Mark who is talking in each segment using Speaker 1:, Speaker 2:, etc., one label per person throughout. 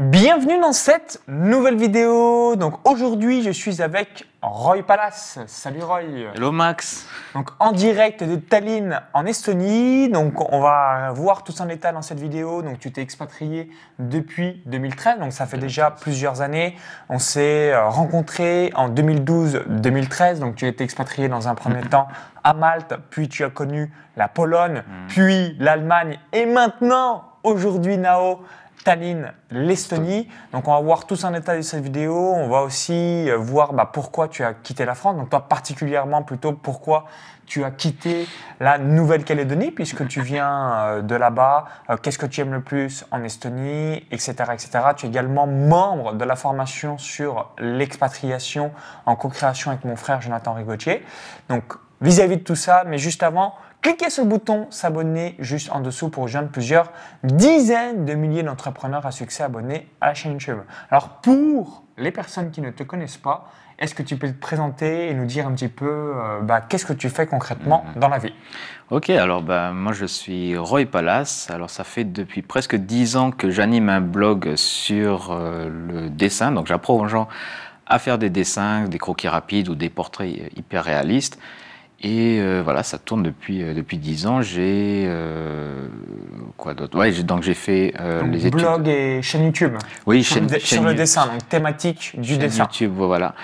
Speaker 1: Bienvenue dans cette nouvelle vidéo. Donc aujourd'hui, je suis avec Roy Palace. Salut Roy. Hello Max. Donc en direct de Tallinn en Estonie. Donc on va voir tout en état dans cette vidéo. Donc tu t'es expatrié depuis 2013. Donc ça fait déjà plusieurs années. On s'est euh, rencontré en 2012-2013. Donc tu étais expatrié dans un premier temps à Malte, puis tu as connu la Pologne, mm. puis l'Allemagne et maintenant aujourd'hui Nao l'Estonie. Donc on va voir tous un détail de cette vidéo. On va aussi euh, voir bah, pourquoi tu as quitté la France. Donc toi particulièrement plutôt pourquoi tu as quitté la Nouvelle-Calédonie puisque tu viens euh, de là-bas. Euh, qu'est-ce que tu aimes le plus en Estonie, etc., etc. Tu es également membre de la formation sur l'expatriation en co-création avec mon frère Jonathan Rigotier. Donc vis à -vis de tout ça, mais juste avant, cliquez sur le bouton s'abonner juste en dessous pour rejoindre plusieurs dizaines de milliers d'entrepreneurs à succès abonnés à la chaîne YouTube. Alors pour les personnes qui ne te connaissent pas, est-ce que tu peux te présenter et nous dire un petit peu euh, bah, qu'est-ce que tu fais concrètement
Speaker 2: mhm. dans la vie Ok, alors bah, moi je suis Roy Palace. Alors ça fait depuis presque dix ans que j'anime un blog sur euh, le dessin. Donc j'apprends aux gens à faire des dessins, des croquis rapides ou des portraits euh, hyper réalistes. Et euh, voilà, ça tourne depuis, euh, depuis dix ans. J'ai. Euh, quoi d'autre Ouais, donc j'ai fait euh, donc les études. Blog
Speaker 1: et chaîne YouTube. Oui, chaîne, YouTube Sur le dessin, donc thématique du dessin.
Speaker 2: YouTube, voilà.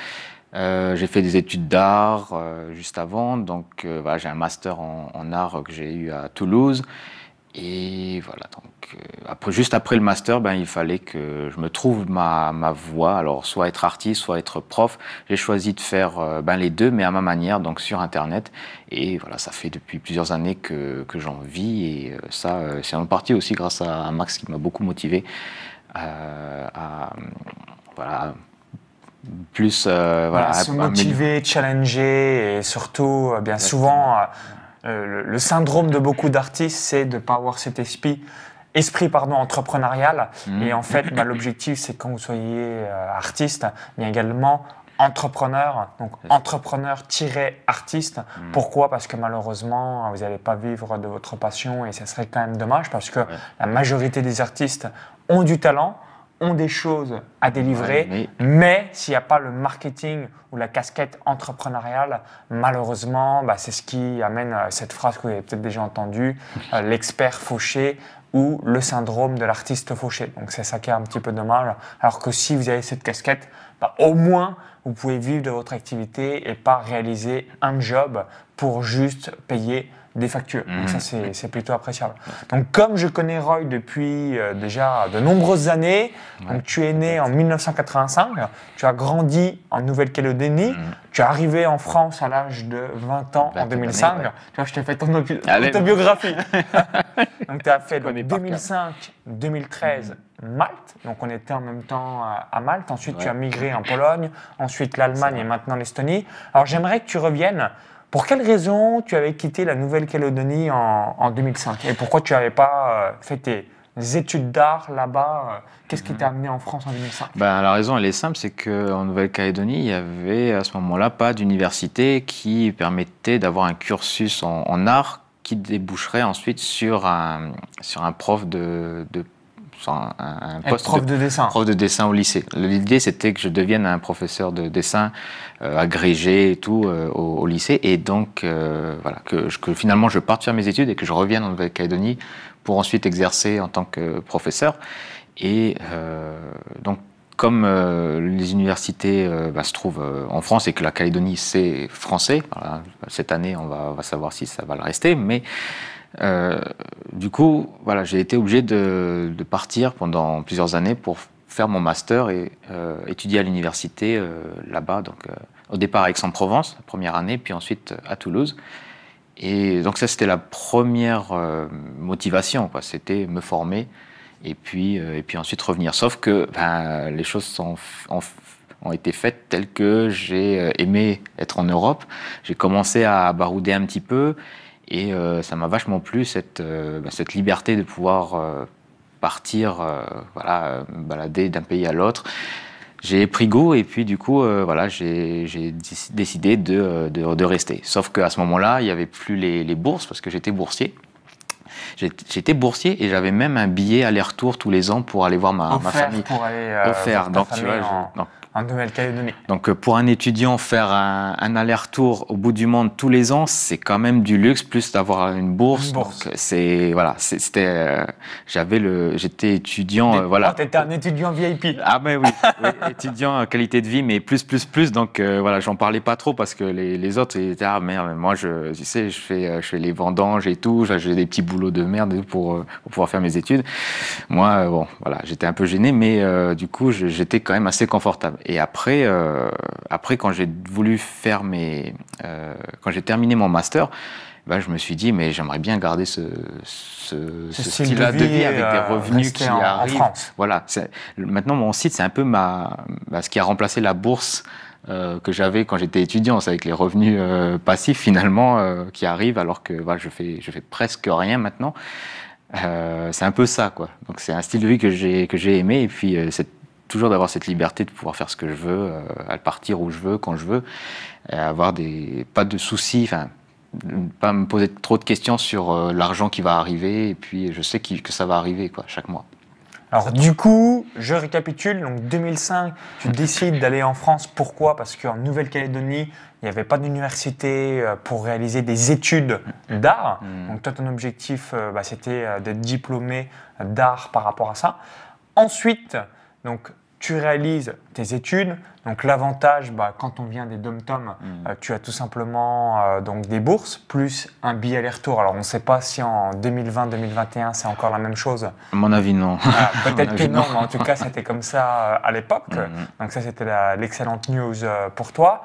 Speaker 2: Euh, j'ai fait des études d'art euh, juste avant. Donc voilà, j'ai un master en, en art que j'ai eu à Toulouse. Et voilà, donc euh, après, juste après le master, ben, il fallait que je me trouve ma, voie, alors soit être artiste, soit être prof. J'ai choisi de faire euh, ben, les deux, mais à ma manière, donc sur Internet. Et voilà, ça fait depuis plusieurs années que, j'en vis, et euh, ça, c'est en partie aussi grâce à, Max qui m'a beaucoup motivé à. Voilà, plus voilà, se motiver,
Speaker 1: challenger et surtout bien souvent euh, le, syndrome de beaucoup d'artistes, c'est de ne pas avoir cet esprit, esprit pardon, entrepreneurial. Mmh. Et en fait, bah, l'objectif, c'est quand vous soyez euh, artiste, mais également entrepreneur, donc entrepreneur-artiste. Mmh. Pourquoi Parce que malheureusement, vous n'allez pas vivre de votre passion et ce serait quand même dommage parce que la majorité des artistes ont du talent, ont des choses à délivrer, mais, s'il n'y a pas le marketing ou la casquette entrepreneuriale, malheureusement, bah, c'est ce qui amène euh, cette phrase que vous avez peut-être déjà entendue, euh, l'expert fauché ou le syndrome de l'artiste fauché. Donc c'est ça qui est un petit peu dommage. Alors que si vous avez cette casquette, bah, au moins vous pouvez vivre de votre activité et pas réaliser un job pour juste payer des Donc ça, mhm. c'est plutôt appréciable. Donc comme je connais Roy depuis euh, déjà de nombreuses années, donc tu es né en 1985, tu as grandi en Nouvelle-Calédonie, mhm. tu es arrivé en France à l'âge de 20 ans en 2005. Tu vois, je t'ai fait ton autobiographie. donc tu as fait 2005-2013 mhm. Malte, donc on était en même temps euh, à Malte, ensuite tu as migré en Pologne, ensuite l'Allemagne et maintenant l'Estonie. Alors j'aimerais que tu reviennes pour quelles raisons tu avais quitté la Nouvelle-Calédonie en, 2005 Et pourquoi tu n'avais pas euh, fait tes études d'art là-bas euh? Qu'est-ce qui mhm. t'a amené en France en 2005
Speaker 2: ben, La raison, elle est simple, c'est qu'en Nouvelle-Calédonie, il n'y avait à ce moment-là pas d'université qui permettait d'avoir un cursus en, art qui déboucherait ensuite sur un, sur un prof de, de un, un poste prof de, dessin. prof de dessin au lycée. L'idée, c'était que je devienne un professeur de dessin euh, agrégé et tout euh, au, lycée. Et donc, euh, voilà, que, que, finalement, je parte faire mes études et que je revienne en Nouvelle-Calédonie pour ensuite exercer en tant que professeur. Et donc, comme les universités bah, se trouvent en France et que la Calédonie c'est français, cette année on va, va, savoir si ça va le rester, mais euh, du coup, voilà, j'ai été obligé de, partir pendant plusieurs années pour faire mon master et euh, étudier à l'université euh, là-bas. Donc, au départ à Aix-en-Provence, la première année, puis ensuite à Toulouse. Et donc ça, c'était la première motivation, C'était me former et puis et puis ensuite revenir. Sauf que ben, les choses ont été faites telles que j'ai aimé être en Europe. J'ai commencé à barouder un petit peu et euh, ça m'a vachement plu, cette, euh, bah, liberté de pouvoir euh, partir, voilà, balader d'un pays à l'autre j'ai pris goût et puis du coup, voilà, j'ai décidé de, rester. Sauf qu'à ce moment-là, il n'y avait plus les, bourses parce que j'étais boursier. J'étais boursier et j'avais même un billet aller-retour tous les ans pour aller voir ma, famille.
Speaker 1: Pour aller, offert. en...
Speaker 2: donc, donc euh, pour un étudiant, faire un, aller-retour au bout du monde tous les ans, c'est quand même du luxe, plus d'avoir une bourse. Une bourse. c'est voilà, c'était, euh, j'avais le, j'étais étudiant, euh, voilà. Oh,
Speaker 1: t'étais un étudiant VIP.
Speaker 2: Ah mais oui, oui étudiant euh, qualité de vie, mais plus plus plus. Donc voilà, j'en parlais pas trop parce que les, les autres ils étaient ah merde, moi je, tu sais, je fais, je fais les vendanges et tout, j'ai des petits boulots de merde pour, pour pouvoir faire mes études. Moi bon, voilà, j'étais un peu gêné, mais du coup j'étais quand même assez confortable et après, euh, après quand j'ai voulu faire mes, euh, quand j'ai terminé mon master, bah, je me suis dit, mais j'aimerais bien garder ce, style-là de, vie, avec des euh, revenus qui arrivent. Voilà. Maintenant, mon site, c'est un peu ma, bah, ce qui a remplacé la bourse que j'avais quand j'étais étudiant, c'est avec les revenus passifs finalement qui arrivent, alors que voilà je, fais, je fais presque rien maintenant. c'est un peu ça, quoi. Donc, c'est un style de vie que j'ai j'ai aimé, et puis cette toujours d'avoir cette liberté de pouvoir faire ce que je veux, euh, à partir où je veux, quand je veux, et avoir des pas de soucis, enfin pas me poser trop de questions sur euh, l'argent qui va arriver et puis je sais que ça va arriver quoi chaque mois.
Speaker 1: Alors du coup, je récapitule, donc 2005, tu décides d'aller en France. Pourquoi Parce qu'en Nouvelle-Calédonie, il n'y avait pas d'université euh, pour réaliser des études d'art. Mm. Donc toi, ton objectif, bah, c'était d'être diplômé d'art par rapport à ça. Ensuite, donc, tu réalises tes études. Donc l'avantage, bah, quand on vient des dom-tom, mm. euh, tu as tout simplement euh, donc des bourses plus un billet aller-retour. Alors on ne sait pas si en 2020-2021 c'est encore la même chose. À
Speaker 2: mon avis non. Ah, peut-être que non, mais en tout
Speaker 1: cas c'était comme ça euh, à l'époque. Mm, mm. Donc ça c'était l'excellente news pour toi.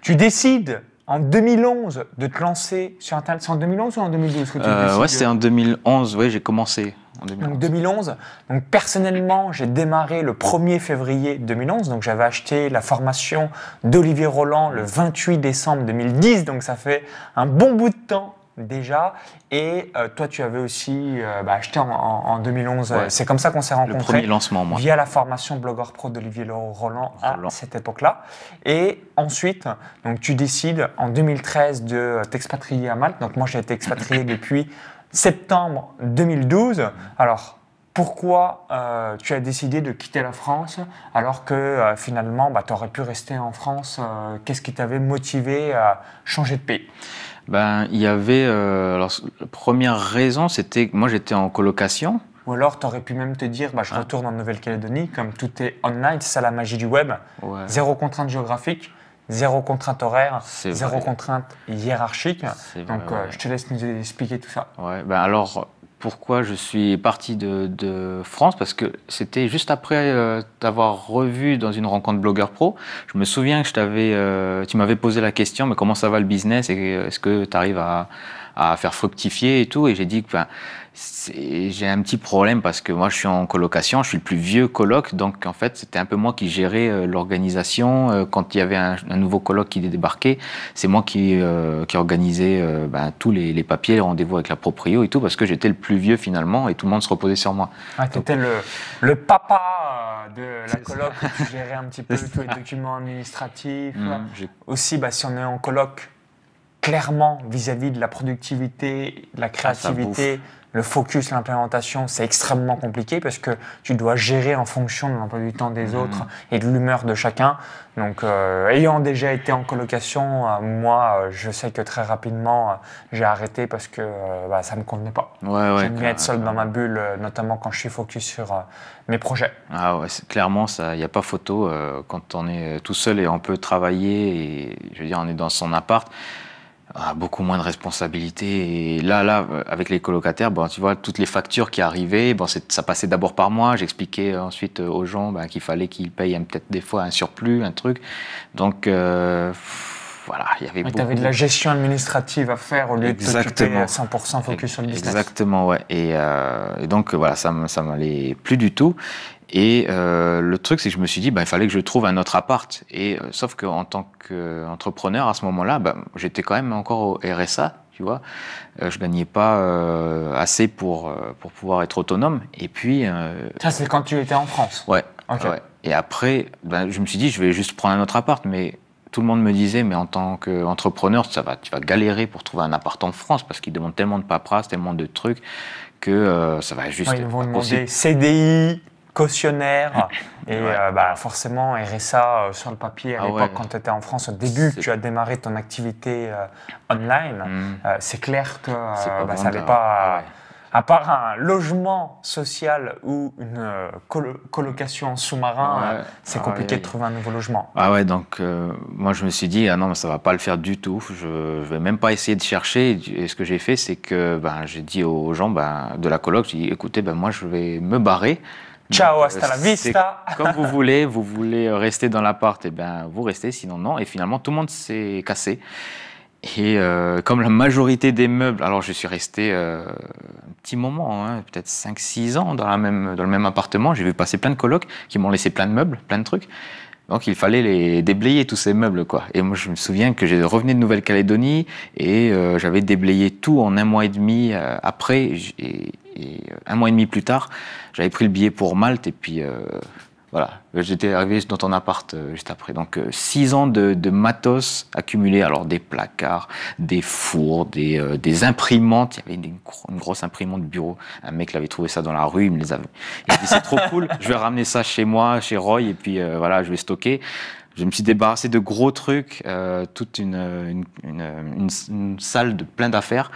Speaker 1: Tu décides en 2011 de te lancer sur Internet. C'est en 2011 ou en 2012 que tu euh, Ouais, c'est
Speaker 2: en 2011, oui, j'ai commencé.
Speaker 1: 2011. Donc personnellement, j'ai démarré le 1er février 2011. Donc j'avais acheté la formation d'Olivier Roland le 28 décembre 2010. Donc ça fait un bon bout de temps déjà. Et euh, toi, tu avais aussi euh, bah, acheté en, 2011. C'est comme ça qu'on s'est rencontrés. Le premier lancement, moi. Via la formation Blogueur Pro d'Olivier Roland à cette époque-là. Et ensuite, donc, tu décides en 2013 de t'expatrier à Malte. Donc moi, j'ai été expatrié depuis septembre 2012. Alors, pourquoi euh, tu as décidé de quitter la France alors que euh, finalement, bah, tu aurais pu rester en France euh, Qu'est-ce qui t'avait motivé à changer de pays
Speaker 2: ben, il y avait. alors, la première raison, c'était que moi, j'étais en colocation.
Speaker 1: Ou alors, tu aurais pu même te dire bah, je ah. retourne en Nouvelle-Calédonie, comme tout est online, c'est ça la magie du web. Zéro contrainte géographique zéro contrainte horaire, zéro contrainte hiérarchique. Donc euh, je te laisse nous expliquer tout ça.
Speaker 2: Ouais, ben alors pourquoi je suis parti de, France parce que c'était juste après d'avoir euh, t'avoir revu dans une rencontre blogueur pro. Je me souviens que je euh, tu m'avais posé la question, mais comment ça va le business et est-ce que tu arrives à, à, faire fructifier et tout Et j'ai dit que ben, j'ai un petit problème parce que moi je suis en colocation, je suis le plus vieux coloc, donc en fait c'était un peu moi qui gérais euh, l'organisation. Euh, quand il y avait un, nouveau coloc qui débarquait, c'est moi qui, euh, qui organisais ben, tous les, papiers, les rendez-vous avec la proprio et tout, parce que j'étais le plus vieux finalement et tout le monde se reposait sur moi. Ah, tu étais le, papa
Speaker 1: de la coloc, tu gérais un petit peu tous les documents administratifs. Mmh, Aussi, bah, si on est en coloc, clairement vis-à-vis de la productivité, de la ah, créativité le focus, l'implémentation, c'est extrêmement compliqué parce que tu dois gérer en fonction de l'emploi du temps des mhm. autres et de l'humeur de chacun. Donc, euh, ayant déjà été en colocation, euh, moi, euh, je sais que très rapidement, j'ai arrêté parce que bah, ça ne me convenait pas. J'aime bien être seul dans ma bulle, notamment quand je suis focus sur mes projets.
Speaker 2: Ah ouais, clairement, il n'y a pas photo quand on est tout seul et on peut travailler et je veux dire, on est dans son appart beaucoup moins de responsabilités. Et là, là, avec les colocataires, bon, tu vois, toutes les factures qui arrivaient, bon, ça passait d'abord par moi. J'expliquais ensuite aux gens ben, qu'il fallait qu'ils payent peut-être des fois un surplus, un truc. Donc, euh, voilà, il y avait Mais tu avais de la
Speaker 1: gestion administrative à faire au lieu de t'occuper 100%
Speaker 2: focus sur le business. Exactement, ouais. Et, euh, et donc, voilà, ça ne m'allait plus du tout. Et euh, le truc, c'est que je me suis dit, bah, il fallait que je trouve un autre appart. Et euh, sauf qu'en tant qu'entrepreneur, à ce moment-là, bah, j'étais quand même encore au RSA, tu vois. Euh, je gagnais pas euh, assez pour, euh, pour pouvoir être autonome. Et puis. Euh, ça, c'est quand
Speaker 1: tu étais en France
Speaker 2: Ouais. Okay. ouais. Et après, bah, je me suis dit, je vais juste prendre un autre appart, mais tout le monde me disait, mais en tant qu'entrepreneur, ça va, tu vas galérer pour trouver un appart en France parce qu'ils demandent tellement de paperasse, tellement de trucs que ça va juste. Ouais, ils vont demander
Speaker 1: CDI, cautionnaire. et euh, bah, forcément, RSA euh, sur le papier, à ah l'époque, quand tu étais en France, au début, tu as démarré ton activité euh, online. Hmm. c'est clair que bah, ça n'allait pas. Ah à part un logement social ou une colocation sous-marin, c'est compliqué de trouver un nouveau logement.
Speaker 2: Ah ouais, donc moi je me suis dit, ah non, mais ça va pas le faire du tout, je, ne vais même pas essayer de chercher. Et ce que j'ai fait, c'est que ben, j'ai dit aux gens ben, de la coloc, j'ai dit, écoutez, ben, moi je vais me barrer, Ciao, hasta la euh, vista. Comme vous voulez, vous voulez rester dans l'appart, et eh bien vous restez, sinon non. Et finalement, tout le monde s'est cassé. Et euh, comme la majorité des meubles, alors je suis resté euh, un petit moment, hein, peut-être 5-6 ans dans, dans le même appartement. J'ai vu passer plein de colocs qui m'ont laissé plein de meubles, plein de trucs. Donc il fallait les déblayer tous ces meubles quoi. Et moi je me souviens que j'ai revenu de Nouvelle-Calédonie et euh, j'avais déblayé tout en un mois et demi euh, après et, et, euh, un mois et demi plus tard, j'avais pris le billet pour Malte et puis voilà, j'étais arrivé dans ton appart euh, juste après. Donc, euh, six ans de, de matos accumulés, Alors, des placards, des fours, des, euh, imprimantes. Il y avait une, grosse imprimante de bureau. Un mec l'avait trouvé ça dans la rue. Il me les avait. Il dit c'est trop cool. Je vais ramener ça chez moi, chez Roy, et puis voilà, je vais stocker. Je me suis débarrassé de gros trucs, toute une, une salle de plein d'affaires.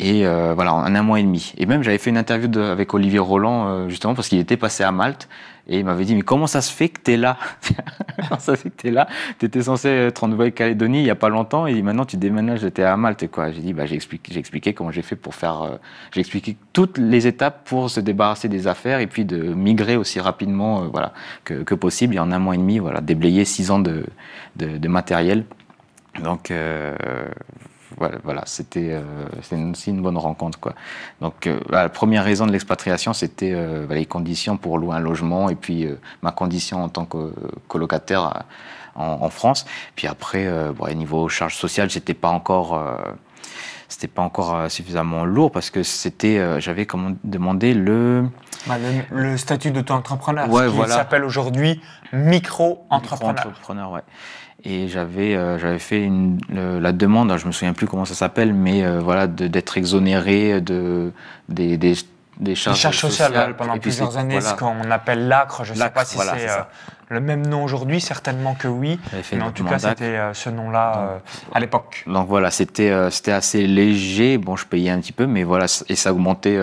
Speaker 2: Et euh, voilà, en un mois et demi. Et même, j'avais fait une interview avec Olivier Roland, euh, justement, parce qu'il était passé à Malte. Et il m'avait dit, mais comment ça se fait que tu es là Comment ça se fait que es là étais censé être en Nouvelle-Calédonie il n'y a pas longtemps, et maintenant tu déménages, t'es à Malte, quoi. J'ai dit, bah, j'ai expliqué, comment j'ai fait pour faire... Euh, j'ai expliqué toutes les étapes pour se débarrasser des affaires, et puis de migrer aussi rapidement voilà, que, possible. Et en un mois et demi, voilà, déblayer six ans de, de, matériel. Donc voilà, c'était aussi euh, une bonne rencontre. Quoi. Donc euh, la première raison de l'expatriation, c'était euh, les conditions pour louer un logement et puis ma condition en tant que colocataire en, France. Puis après, au niveau charges sociales, c'était pas encore c'était pas encore suffisamment lourd parce que c'était j'avais demandé bah, le...
Speaker 1: le... statut d'auto-entrepreneur ce qui s'appelle aujourd'hui micro-entrepreneur
Speaker 2: micro-entrepreneur et j'avais euh, j'avais fait une, la demande, je me souviens plus comment ça s'appelle, mais euh, voilà, d'être exonéré de des, des, des charges, sociales, pendant plusieurs années, ce
Speaker 1: qu'on appelle l'acre. Je ne sais pas si c'est euh, le même nom aujourd'hui, certainement que oui, mais en tout cas c'était ce
Speaker 2: nom-là à l'époque. Donc voilà, c'était c'était assez léger. Bon, je payais un petit peu, mais voilà, et ça augmentait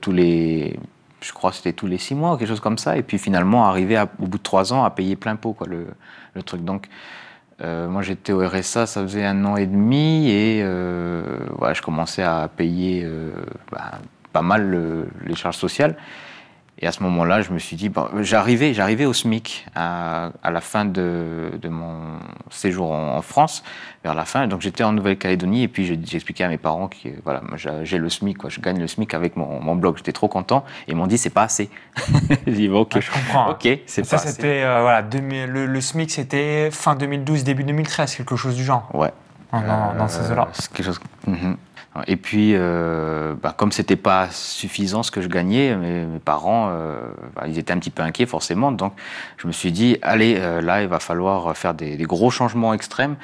Speaker 2: tous les je crois que c'était tous les six mois, quelque chose comme ça. Et puis finalement, arriver au bout de trois ans à payer plein pot, quoi, le, le truc. Donc, euh, moi, j'étais au RSA, ça faisait un an et demi, et euh, je commençais à payer euh, bah, pas mal les charges sociales. Et à ce moment-là, je me suis dit, j'arrivais, j'arrivais au SMIC à, la fin de, mon séjour en, France, vers la fin. Donc j'étais en Nouvelle-Calédonie et puis j'expliquais à mes parents que voilà, j'ai le SMIC, quoi, je gagne le SMIC avec mon, blog. J'étais trop content et ils m'ont dit, c'est pas assez. J'ai dit, ok, ah, je comprends. Ok, c'est pas ça, c'était
Speaker 1: euh, voilà, le, le SMIC, c'était fin 2012, début 2013, quelque chose du genre.
Speaker 2: Ouais. dans ces heures là euh, Quelque chose. Mm-hmm. Hein, et puis, euh, bah, comme ce n'était pas suffisant ce que je gagnais, mes, parents, euh, bah, ils étaient un petit peu inquiets forcément. Donc, je me suis dit, allez, euh, là, il va falloir faire des, gros changements extrêmes.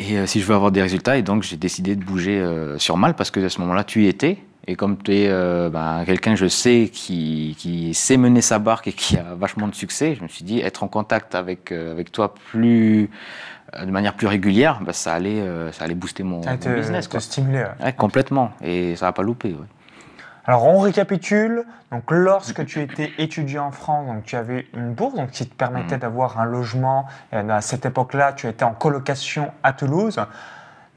Speaker 2: Et si je veux avoir des résultats, et donc j'ai décidé de bouger sur Mal parce que à ce moment-là, tu y étais. Et comme tu es bah, quelqu'un, je sais, qui, qui, sait mener sa barque et qui a vachement de succès, je me suis dit, être en contact avec, avec toi plus de manière plus régulière, bah, ça, allait, euh, ça allait booster mon, ça business. Te stimuler. complètement. Et ça n'a pas loupé.
Speaker 1: Alors, on récapitule. Donc, lorsque tu étais étudiant en France, donc, tu avais une bourse donc, qui te permettait mm. d'avoir un logement. Euh, à cette époque-là, tu étais en colocation à Toulouse.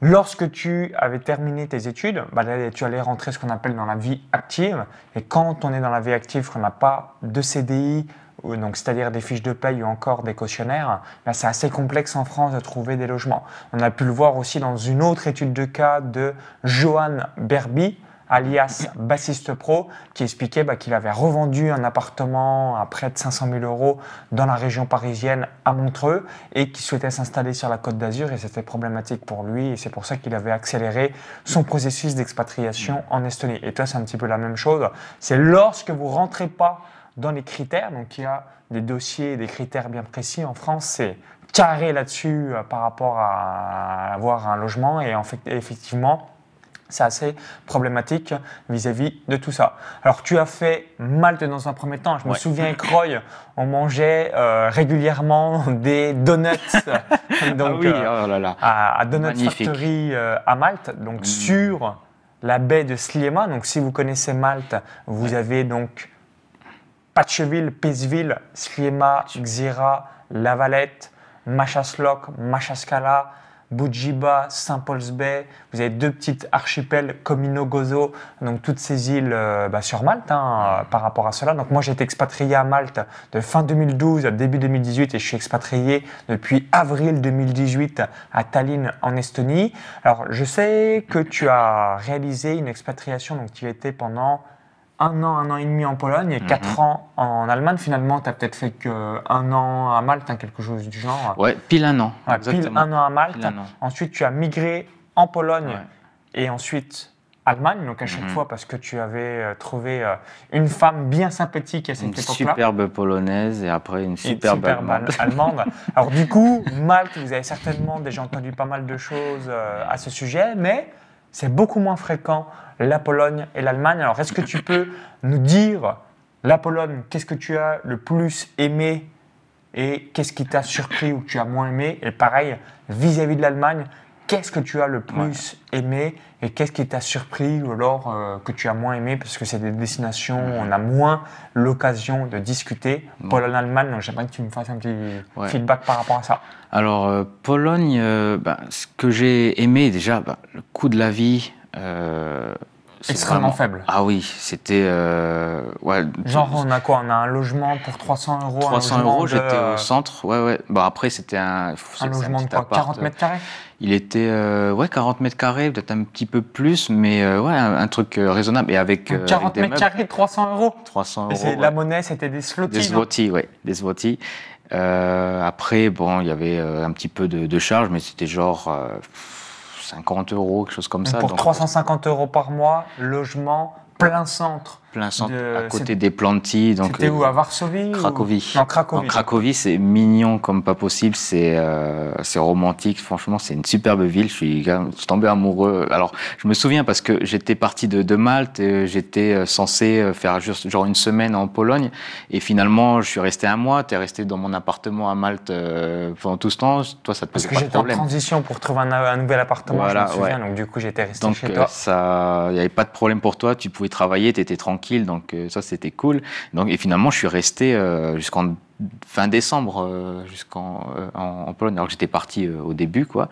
Speaker 1: Lorsque tu avais terminé tes études, bah, tu allais rentrer ce qu'on appelle dans la vie active. Et quand on est dans la vie active, on n'a pas de CDI, donc c'est-à-dire des fiches de paye ou encore des cautionnaires, ben, c'est assez complexe en France de trouver des logements. On a pu le voir aussi dans une autre étude de cas de Johan Berby, alias Bassiste Pro, qui expliquait ben, qu'il avait revendu un appartement à près de 500 000 euros dans la région parisienne à Montreux et qui souhaitait s'installer sur la Côte d'Azur et c'était problématique pour lui et c'est pour ça qu'il avait accéléré son processus d'expatriation en Estonie. Et toi, c'est un petit peu la même chose. C'est lorsque vous rentrez pas dans les critères. Donc il y a des dossiers, des critères bien précis. En France, c'est carré là-dessus euh, par rapport à avoir un logement et en fait, effectivement, c'est assez problématique vis-à-vis de tout ça. Alors, tu as fait Malte dans un premier temps. Je me souviens, avec Roy, on mangeait euh, régulièrement des donuts. Ah donc, euh, oh À, à Donut Factory à Malte, donc mm. sur la baie de Sliema. Donc, si vous connaissez Malte, vous avez donc Patcheville, Pézeville, Sliema, Xira, Lavalette, Machaslock, Machascala, Bujiba, Saint-Paul's Bay. Vous avez deux petites archipels, Comino Gozo, donc toutes ces îles euh, bah, sur Malte hein, euh, par rapport à cela. Donc moi j'ai été expatrié à Malte de fin 2012 à début 2018 et je suis expatrié depuis avril 2018 à Tallinn en Estonie. Alors je sais que tu as réalisé une expatriation, donc tu étais pendant un an, un an et demi en Pologne et quatre mhm. ans en Allemagne. Finalement, tu as peut-être fait qu'un an à Malte, hein, quelque chose du genre.
Speaker 2: Ouais, pile un an. pile un an
Speaker 1: à Malte. Ensuite, tu as migré en Pologne et ensuite Allemagne, donc à chaque mhm. fois parce que tu avais euh, trouvé euh, une femme bien sympathique à cette époque-là. Une
Speaker 2: superbe polonaise et après une superbe, allemande.
Speaker 1: Alors du coup, Malte, vous avez certainement déjà entendu pas mal de choses euh, à ce sujet, mais c'est beaucoup moins fréquent la Pologne et l'Allemagne. Alors, est-ce que tu peux nous dire, la Pologne, qu'est-ce que tu as le plus aimé et qu'est-ce qui t'a surpris ou tu as moins aimé Et pareil, vis-à-vis -vis de l'Allemagne, qu'est-ce que tu as le plus aimé et qu'est-ce qui t'a surpris ou alors euh, que tu as moins aimé parce que c'est des destinations où on a moins l'occasion de discuter. Pologne, Allemagne, j'aimerais que tu me fasses un petit feedback par rapport à ça.
Speaker 2: Alors euh, Pologne, euh, bah, ce que j'ai aimé déjà, bah, le coût de la vie extrêmement faible. Ah oui, c'était. Euh, ouais, Genre, on
Speaker 1: a quoi On a un logement pour 300 euros 300 euros, j'étais au
Speaker 2: centre. Ouais, ouais. Bon, après, c'était un. Un logement de quoi 40 euh, mètres carrés Il était. Euh, ouais, 40 mètres carrés, peut-être un petit peu plus, mais ouais, un, truc raisonnable. Et avec. 40 mètres carrés,
Speaker 1: 300 euros
Speaker 2: 300 euros. Et la monnaie, c'était des zlotys. Des slotis, ouais. Des Euh, après, bon, il y avait un petit peu de, de charges, mais c'était genre 50 euros, quelque chose comme ça. Pour
Speaker 1: 350 euros par mois, logement, plein centre
Speaker 2: plein centre, à côté des Plantis. C'était où À euh, Varsovie Cracovie. Cracovie. En Cracovie, c'est mignon comme pas possible, c'est euh, romantique, franchement, c'est une superbe ville. Je suis, tombé amoureux. Alors, je me souviens parce que j'étais parti de, Malte, euh, j'étais euh, censé faire juste genre une semaine en Pologne, et finalement, je suis resté un mois, tu es resté dans mon appartement à Malte pendant tout ce temps, toi, ça te posait pas de problème. Parce que j'étais en
Speaker 1: transition pour trouver un, nouvel appartement, voilà, donc
Speaker 2: du coup, j'étais resté chez toi. Il n'y avait pas de problème pour toi, tu pouvais travailler, tu étais tranquille tranquille, donc euh, ça c'était cool. Donc, et finalement, je suis resté euh, jusqu'en fin décembre euh, jusqu'en en, Pologne, alors que j'étais parti au début, quoi.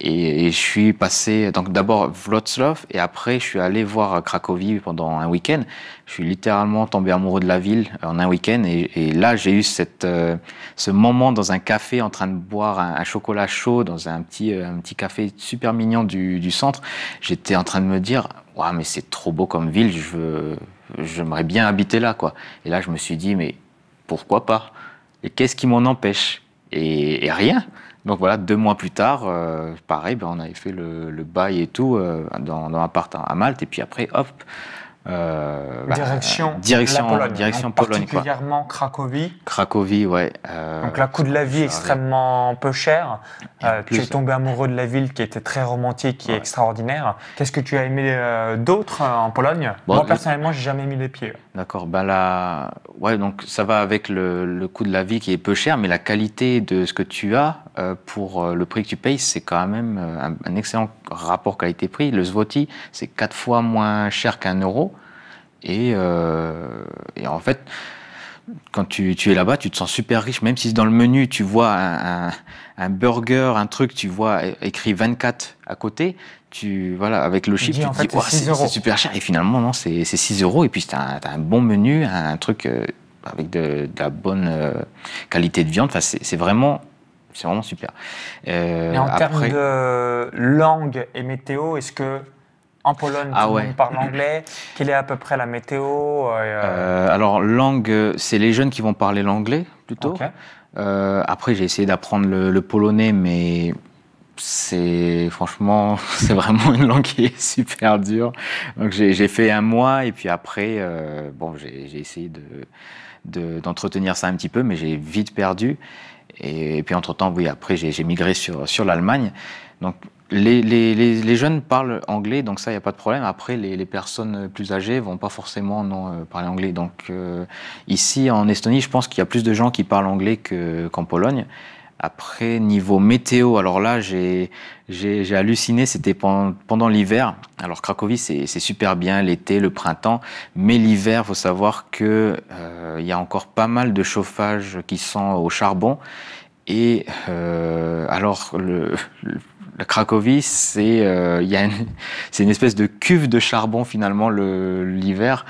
Speaker 2: Et, je suis passé, donc d'abord Wrocław, et après je suis allé voir Cracovie pendant un week-end. Je suis littéralement tombé amoureux de la ville en un week-end, et, là j'ai eu cette, ce moment dans un café en train de boire un, chocolat chaud dans un petit, un petit café super mignon du, centre. J'étais en train de me dire, ouais mais c'est trop beau comme ville, je veux, j'aimerais bien habiter là, quoi. Et là, je me suis dit, mais pourquoi pas Et qu'est-ce qui m'en empêche et, rien. Donc voilà, deux mois plus tard, euh, pareil, ben, on avait fait le, bail et tout euh, dans, dans un appart à Malte. Et puis après, hop, euh, bah, direction, direction, la Pologne, direction Pologne,
Speaker 1: particulièrement Cracovie.
Speaker 2: Cracovie, ouais. Euh, donc là,
Speaker 1: coût de la vie extrêmement peu cher. Euh, tu es tombé amoureux de la ville qui était très romantique et extraordinaire. Qu'est-ce que tu as aimé d'autre en Pologne
Speaker 2: Moi personnellement,
Speaker 1: j'ai jamais mis les pieds.
Speaker 2: D'accord. Ben bah là, ouais, donc ça va avec le, le coût de la vie qui est peu cher, mais la qualité de ce que tu as euh, pour euh, le prix que tu payes, c'est quand même euh, un, excellent rapport qualité-prix. Le Svoti, c'est quatre fois moins cher qu'un euro. Et, en fait, quand tu, es là-bas, tu te sens super riche, même si dans le menu, tu vois un, burger, un truc, tu vois écrit 24 à côté, tu, voilà, avec le chip, tu, te dis, c'est super cher. Et finalement, non, c'est 6 euros. Et puis, tu as, un bon menu, un, truc avec de, de la bonne qualité de viande. Enfin, c'est vraiment c'est vraiment super. et euh, en termes
Speaker 1: de langue et météo, est-ce que en Pologne, ah, tout le monde parle anglais. Quelle est à peu près
Speaker 2: la météo euh, euh, Alors, langue, c'est les jeunes qui vont parler l'anglais plutôt. après, j'ai essayé d'apprendre le, polonais, mais c'est franchement, c'est vraiment une langue qui est super dure. Donc j'ai fait un mois et puis après, bon, j'ai essayé de d'entretenir ça un petit peu, mais j'ai vite perdu. Et, puis entre-temps, oui, après, j'ai migré sur, sur l'Allemagne. Donc les, les, les, jeunes parlent anglais, donc ça, il n'y a pas de problème. Après, les, personnes plus âgées vont pas forcément non, euh, parler anglais. Donc euh, ici, en Estonie, je pense qu'il y a plus de gens qui parlent anglais qu'en Pologne. Après, niveau météo, alors là, j'ai halluciné, c'était pendant, l'hiver. Alors, Cracovie, c'est super bien l'été, le printemps, mais l'hiver, il faut savoir qu'il euh, y a encore pas mal de chauffage qui sont au charbon. Et euh, alors, la Cracovie, c'est euh, une, une, espèce de cuve de charbon finalement l'hiver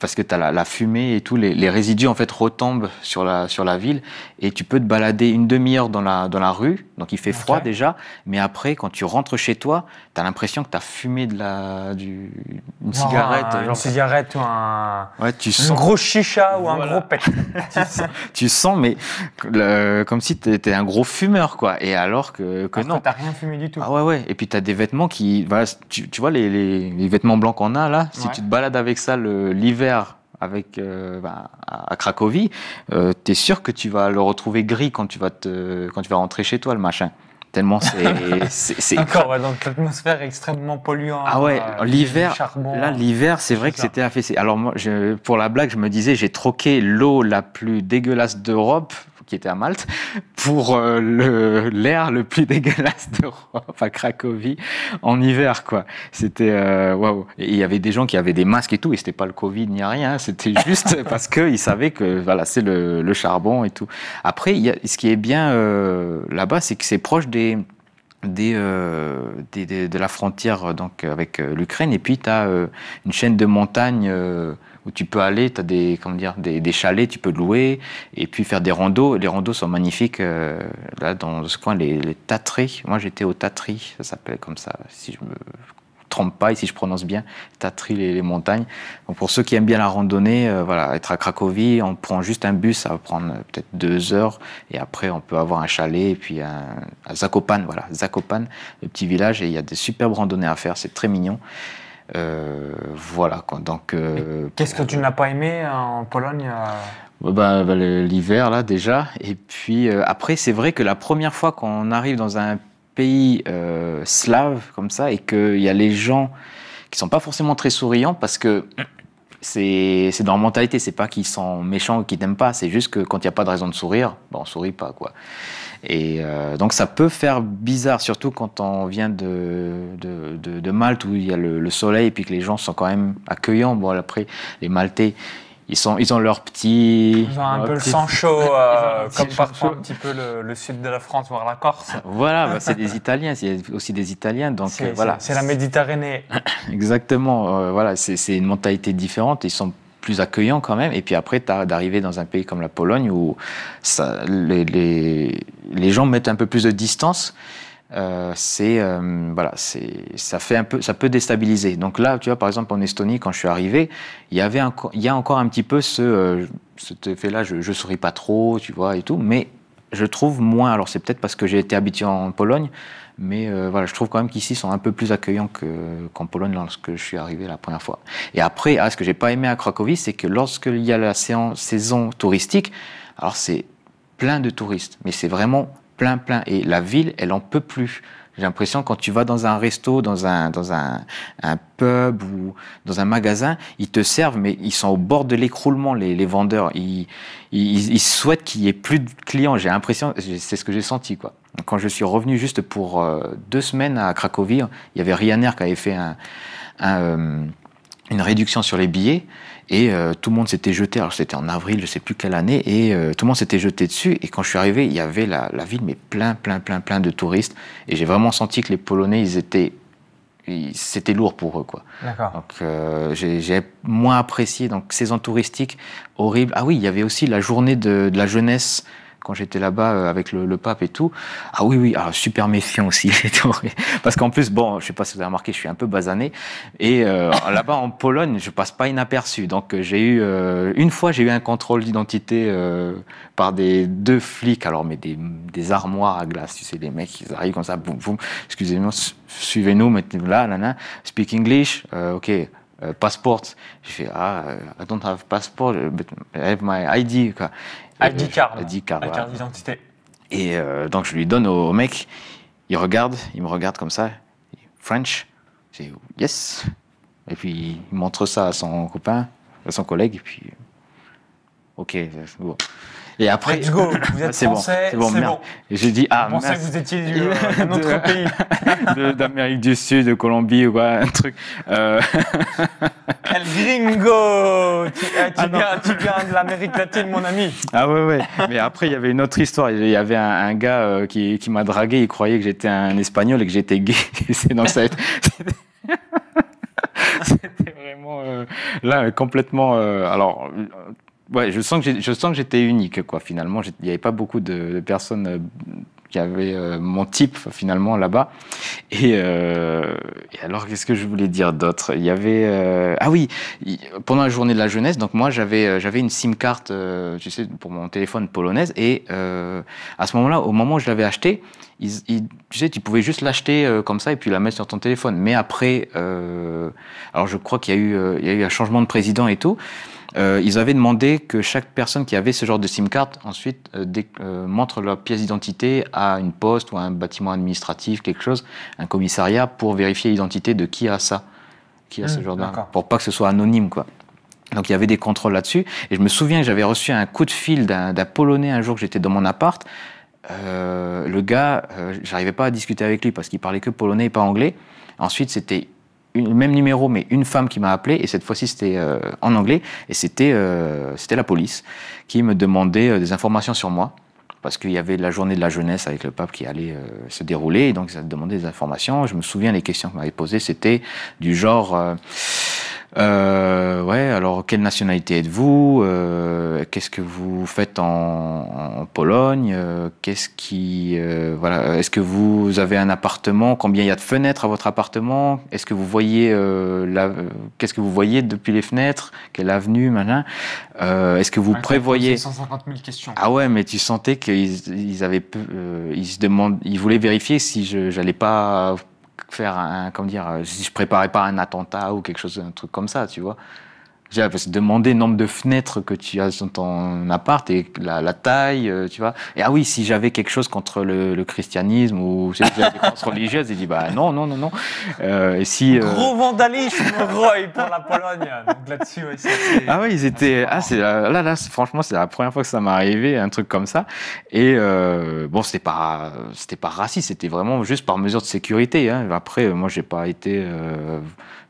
Speaker 2: parce que tu as la, fumée et tout, les, résidus en fait retombent sur la, sur la ville et tu peux te balader une demi-heure dans la, dans la rue, donc il fait froid déjà, mais après quand tu rentres chez toi, tu as l'impression que tu as fumé de la, du, une cigarette. Un, une
Speaker 1: cigarette ou un,
Speaker 2: ouais, tu sens, un gros
Speaker 1: chicha ou un gros pet.
Speaker 2: tu, sens, mais comme si tu étais un gros fumeur quoi, et alors que, que non. Tu rien fumé du tout. Ah ouais, ouais, et puis tu as des vêtements qui, tu, vois les, les, vêtements blancs qu'on a là, si tu te balades avec ça l'hiver avec euh, bah, à Cracovie, euh, tu es sûr que tu vas le retrouver gris quand tu vas te quand tu vas rentrer chez toi le machin. Tellement c'est encore
Speaker 1: donc l'atmosphère est extrêmement polluante. Ah ouais, euh, l'hiver là
Speaker 2: l'hiver, c'est vrai que c'était affaissé. Alors moi pour la blague, je me disais j'ai troqué l'eau la plus dégueulasse d'Europe qui était à Malte, pour euh, l'air le, plus dégueulasse d'Europe, à Cracovie, en hiver, quoi. C'était euh, waouh. il y avait des gens qui avaient des masques et tout, et c'était pas le Covid ni rien, hein. c'était juste parce qu'ils savaient que voilà, c'est le, le, charbon et tout. Après, ce qui est bien euh, là-bas, c'est que c'est proche des. Des, de la frontière donc avec l'Ukraine et puis tu as une chaîne de montagnes où tu peux aller, tu as des, comment dire, des, des, chalets, tu peux louer, et puis faire des randos. Les randos sont magnifiques. Euh, là, dans ce coin, les, les Moi, j'étais au Tatri, ça s'appelle comme ça, si je me trompe pas, et si je prononce bien, Tatri, les, montagnes. Donc, pour ceux qui aiment bien la randonnée, euh, voilà, être à Cracovie, on prend juste un bus, ça va prendre peut-être deux heures, et après, on peut avoir un chalet, et puis un, à Zakopane, voilà, Zakopane, le petit village, et il y a des superbes randonnées à faire, c'est très mignon. Euh, voilà. Donc. Euh, qu'est-ce que tu n'as
Speaker 1: pas aimé euh, en Pologne
Speaker 2: bah, bah, L'hiver, là, déjà. Et puis, après, c'est vrai que la première fois qu'on arrive dans un pays slave, comme ça, et qu'il y a les gens qui sont pas forcément très souriants, parce que c'est dans la mentalité. C'est pas qu'ils sont méchants ou qu'ils t'aiment pas. C'est juste que quand il n'y a pas de raison de sourire, ben on sourit pas, quoi. Et euh, donc ça peut faire bizarre, surtout quand on vient de, de, Malte où il y a le, soleil et puis que les gens sont quand même accueillants. Bon, après, les Maltais, ils, sont, ils ont leur petit. Ils ont un peu le sang
Speaker 1: chaud, euh, comme parfois un petit peu le, sud de la France, voire la Corse. Voilà, bah, c'est des
Speaker 2: Italiens, c'est aussi des Italiens. Donc euh, voilà. C'est
Speaker 1: la Méditerranée.
Speaker 2: Exactement, euh, voilà, c'est une mentalité différente. Ils sont plus accueillants quand même. Et puis après, d'arriver dans un pays comme la Pologne où ça, les, les, les gens mettent un peu plus de distance. Euh, c'est euh, voilà, c'est ça fait un peu, ça peut déstabiliser. Donc là, tu vois, par exemple en Estonie, quand je suis arrivé, il y avait il y a encore un petit peu ce euh, cet effet-là, je, souris pas trop, tu vois et tout, mais je trouve moins. Alors c'est peut-être parce que j'ai été habitué en Pologne, mais voilà, je trouve quand même qu'ici ils sont un peu plus accueillants qu'en Pologne lorsque je suis arrivé la première fois. Et après, ah, ce que j'ai pas aimé à Cracovie, c'est que lorsqu'il y a la saison touristique, alors c'est plein de touristes, mais c'est vraiment plein, plein. Et la ville, elle en peut plus. J'ai l'impression quand tu vas dans un resto, dans un dans un, un, pub ou dans un magasin, ils te servent, mais ils sont au bord de l'écroulement les, les, vendeurs. Ils, ils, souhaitent qu'il y ait plus de clients. J'ai l'impression, c'est ce que j'ai senti quoi. Quand je suis revenu juste pour euh, deux semaines à Cracovie, il y avait Ryanair qui avait fait euh, une réduction sur les billets. Et euh, tout le monde s'était jeté, alors c'était en avril, je ne sais plus quelle année, et euh, tout le monde s'était jeté dessus. Et quand je suis arrivé, il y avait la, ville, mais plein, plein, plein, plein de touristes. Et j'ai vraiment senti que les Polonais, étaient. C'était lourd pour eux, quoi. Donc, euh, j'ai moins apprécié. Donc, saison touristique, horrible. Ah oui, il y avait aussi la journée de la jeunesse quand j'étais là-bas euh, avec le, pape et tout. Ah oui, oui, ah, super méfiant aussi. Parce qu'en plus, bon, je sais pas si vous avez remarqué, je suis un peu basané. Et euh, là-bas en Pologne, je passe pas inaperçu. Donc euh, j'ai eu une fois, j'ai eu un contrôle d'identité par des deux flics. Alors mais des, des, armoires à glace, tu sais, les mecs, ils arrivent comme ça, boum, Excusez-moi, suivez-nous, mettez-nous là, là, Speak English, ok. passeport. Je fais, ah, I don't have passport, but I have my ID. Quoi. À 10 cartes, À 10 d'identité. Et euh, donc, je lui donne au, mec. Il regarde, il me regarde comme ça. French. J'ai yes. Et puis, il montre ça à son copain, à son collègue. Et puis, ok, bon. Et après, Vous êtes c'est français, bon, c'est bon, bon. Et j'ai dit ah, je pensais que vous
Speaker 1: étiez du, euh, autre
Speaker 2: pays, d'Amérique du Sud, de Colombie ou quoi, un truc. Euh... Quel gringo euh, ah, tu, viens, de l'Amérique latine, mon ami. Ah ouais ouais. Mais après, il y avait une autre histoire. Il y avait un, gars euh, qui, m'a dragué. Il croyait que j'étais un Espagnol et que j'étais gay. c'est dans cette. C'était vraiment là complètement. alors ouais, je sens que je sens que j'étais unique quoi. Finalement, il n'y avait pas beaucoup de, personnes euh, qui avaient euh, mon type finalement là-bas. Euh, et, alors qu'est-ce que je voulais dire d'autre Il y avait ah oui pendant la journée de la jeunesse. Donc moi j'avais j'avais une sim carte tu sais pour mon téléphone polonaise et à ce moment-là au moment où je l'avais acheté tu sais, tu pouvais juste l'acheter comme ça et puis la mettre sur ton téléphone. Mais après, alors je crois qu'il eu, y, a eu un changement de président et tout. Euh, ils avaient demandé que chaque personne qui avait ce genre de SIM card ensuite euh, euh, montre leur pièce d'identité à une poste ou à un bâtiment administratif, quelque chose, un commissariat, pour vérifier l'identité de qui a ça, qui a ce mmh, genre de... Pour pas que ce soit anonyme, quoi. Donc il y avait des contrôles là-dessus. Et je me souviens que j'avais reçu un coup de fil d'un Polonais un jour que j'étais dans mon appart. le gars, j'arrivais pas à discuter avec lui parce qu'il parlait que polonais et pas anglais. Ensuite, c'était le même numéro, mais une femme qui m'a appelé, et cette fois-ci c'était euh, en anglais, et c'était euh, la police qui me demandait euh, des informations sur moi, parce qu'il y avait la journée de la jeunesse avec le pape qui allait euh, se dérouler, et donc ça me demandait des informations. Je me souviens, les questions qu'on m'avait posées, c'était du genre... Euh, ouais, alors quelle nationalité êtes-vous euh, Qu'est-ce que vous faites en, Pologne euh, Qu'est-ce qui voilà Est-ce que vous avez un appartement Combien il y a de fenêtres à votre appartement Est-ce que vous voyez la Qu'est-ce que vous voyez depuis les fenêtres Quelle avenue, malin Est-ce que vous prévoyez 150
Speaker 1: 000 questions. Ah
Speaker 2: ouais, mais tu sentais qu'ils ils avaient ils se demandent, ils voulaient vérifier si je j'allais pas faire un, comme dire, euh, si je préparais pas un attentat ou quelque chose, un truc comme ça, tu vois. Déjà, parce que demander nombre de fenêtres que tu as dans ton appart et la, taille, euh, tu vois. Et ah oui, si j'avais quelque chose contre le, christianisme ou la défense religieuse, croyances religieuses, il dit bah non, non, non, non. Euh, et si, euh, Gros
Speaker 1: vandalisme, Roy, pour la Pologne. Donc là-dessus, oui,
Speaker 2: Ah oui, ils étaient. Ah, c'est, là, là, franchement, c'est la première fois que ça m'est arrivé, un truc comme ça. Et bon, c'était pas, c'était pas raciste, c'était vraiment juste par mesure de sécurité. Hein. Après, moi, j'ai pas été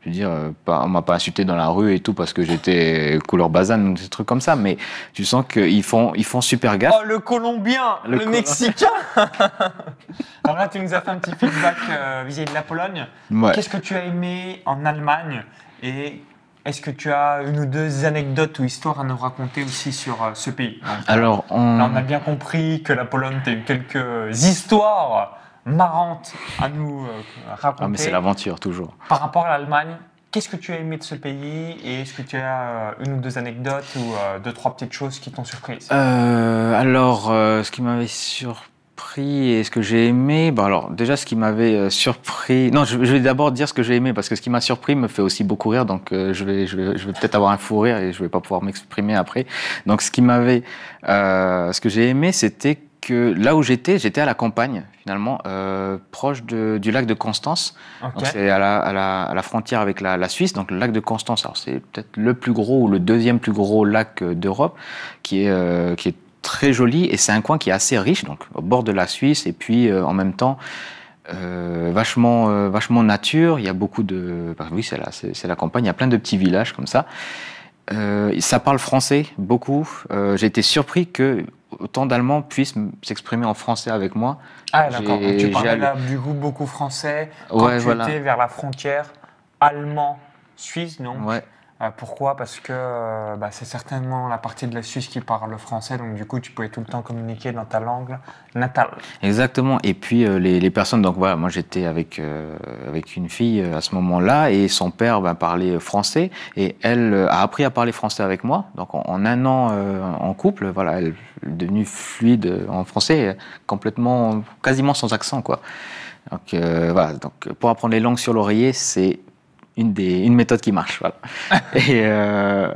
Speaker 2: je veux dire, euh, pas, on m'a pas insulté dans la rue et tout parce que j'étais couleur basane, des trucs comme ça. Mais tu sens qu'ils font, ils font super gaffe. Oh,
Speaker 1: le Colombien, le, Mexicain. Alors là, tu nous as fait un petit feedback euh, vis-à-vis de la Pologne. Qu'est-ce que tu as aimé en Allemagne et est-ce que tu as une ou deux anecdotes ou histoires à nous raconter aussi sur euh, ce pays
Speaker 2: Alors, on... on a
Speaker 1: bien compris que la Pologne, tu as eu quelques histoires marrante à nous euh, raconter. Ah, mais c'est l'aventure, toujours. Par rapport à l'Allemagne, qu'est-ce que tu as aimé de ce pays Et est-ce que tu as euh, une ou deux anecdotes ou euh, deux, trois petites choses qui t'ont surpris
Speaker 2: Alors, ce qui m'avait surpris et ce que j'ai aimé bah, alors déjà ce qui m'avait surpris non je, vais d'abord dire ce que j'ai aimé parce que ce qui m'a surpris me fait aussi beaucoup rire donc je vais je peut-être avoir un fou rire et je vais pas pouvoir m'exprimer après donc ce qui m'avait ce que j'ai aimé c'était que là où j'étais, j'étais à la campagne, finalement, euh, proche du lac de Constance. C'est à, la, frontière avec la, Suisse. Donc, le lac de Constance, alors c'est peut-être le plus gros ou le deuxième plus gros lac euh, d'Europe, qui est, euh, qui est très joli. Et c'est un coin qui est assez riche, donc au bord de la Suisse. Et puis, en même temps, vachement, vachement nature. Il y a beaucoup de. oui, c'est la, c'est, la campagne. Il y a plein de petits villages comme ça. ça parle français beaucoup. j'ai été surpris que autant d'Allemands puissent s'exprimer en français avec moi. Ah d'accord, tu parlais
Speaker 1: du coup beaucoup français, quand tu étais vers la frontière allemand-suisse, non Ouais, euh, pourquoi Parce que euh, bah, c'est certainement la partie de la Suisse qui parle français, donc du coup tu pouvais tout le temps communiquer dans ta langue
Speaker 2: natale. Exactement. Et puis euh, les, personnes, donc voilà, moi j'étais avec, avec une fille à ce moment-là et son père bah, parlait français et elle a appris à parler français avec moi. Donc en, en un an en couple, voilà, elle est devenue fluide en français, complètement, quasiment sans accent quoi. Donc voilà, donc pour apprendre les langues sur l'oreiller, c'est une, des, une méthode qui marche. Voilà. et euh,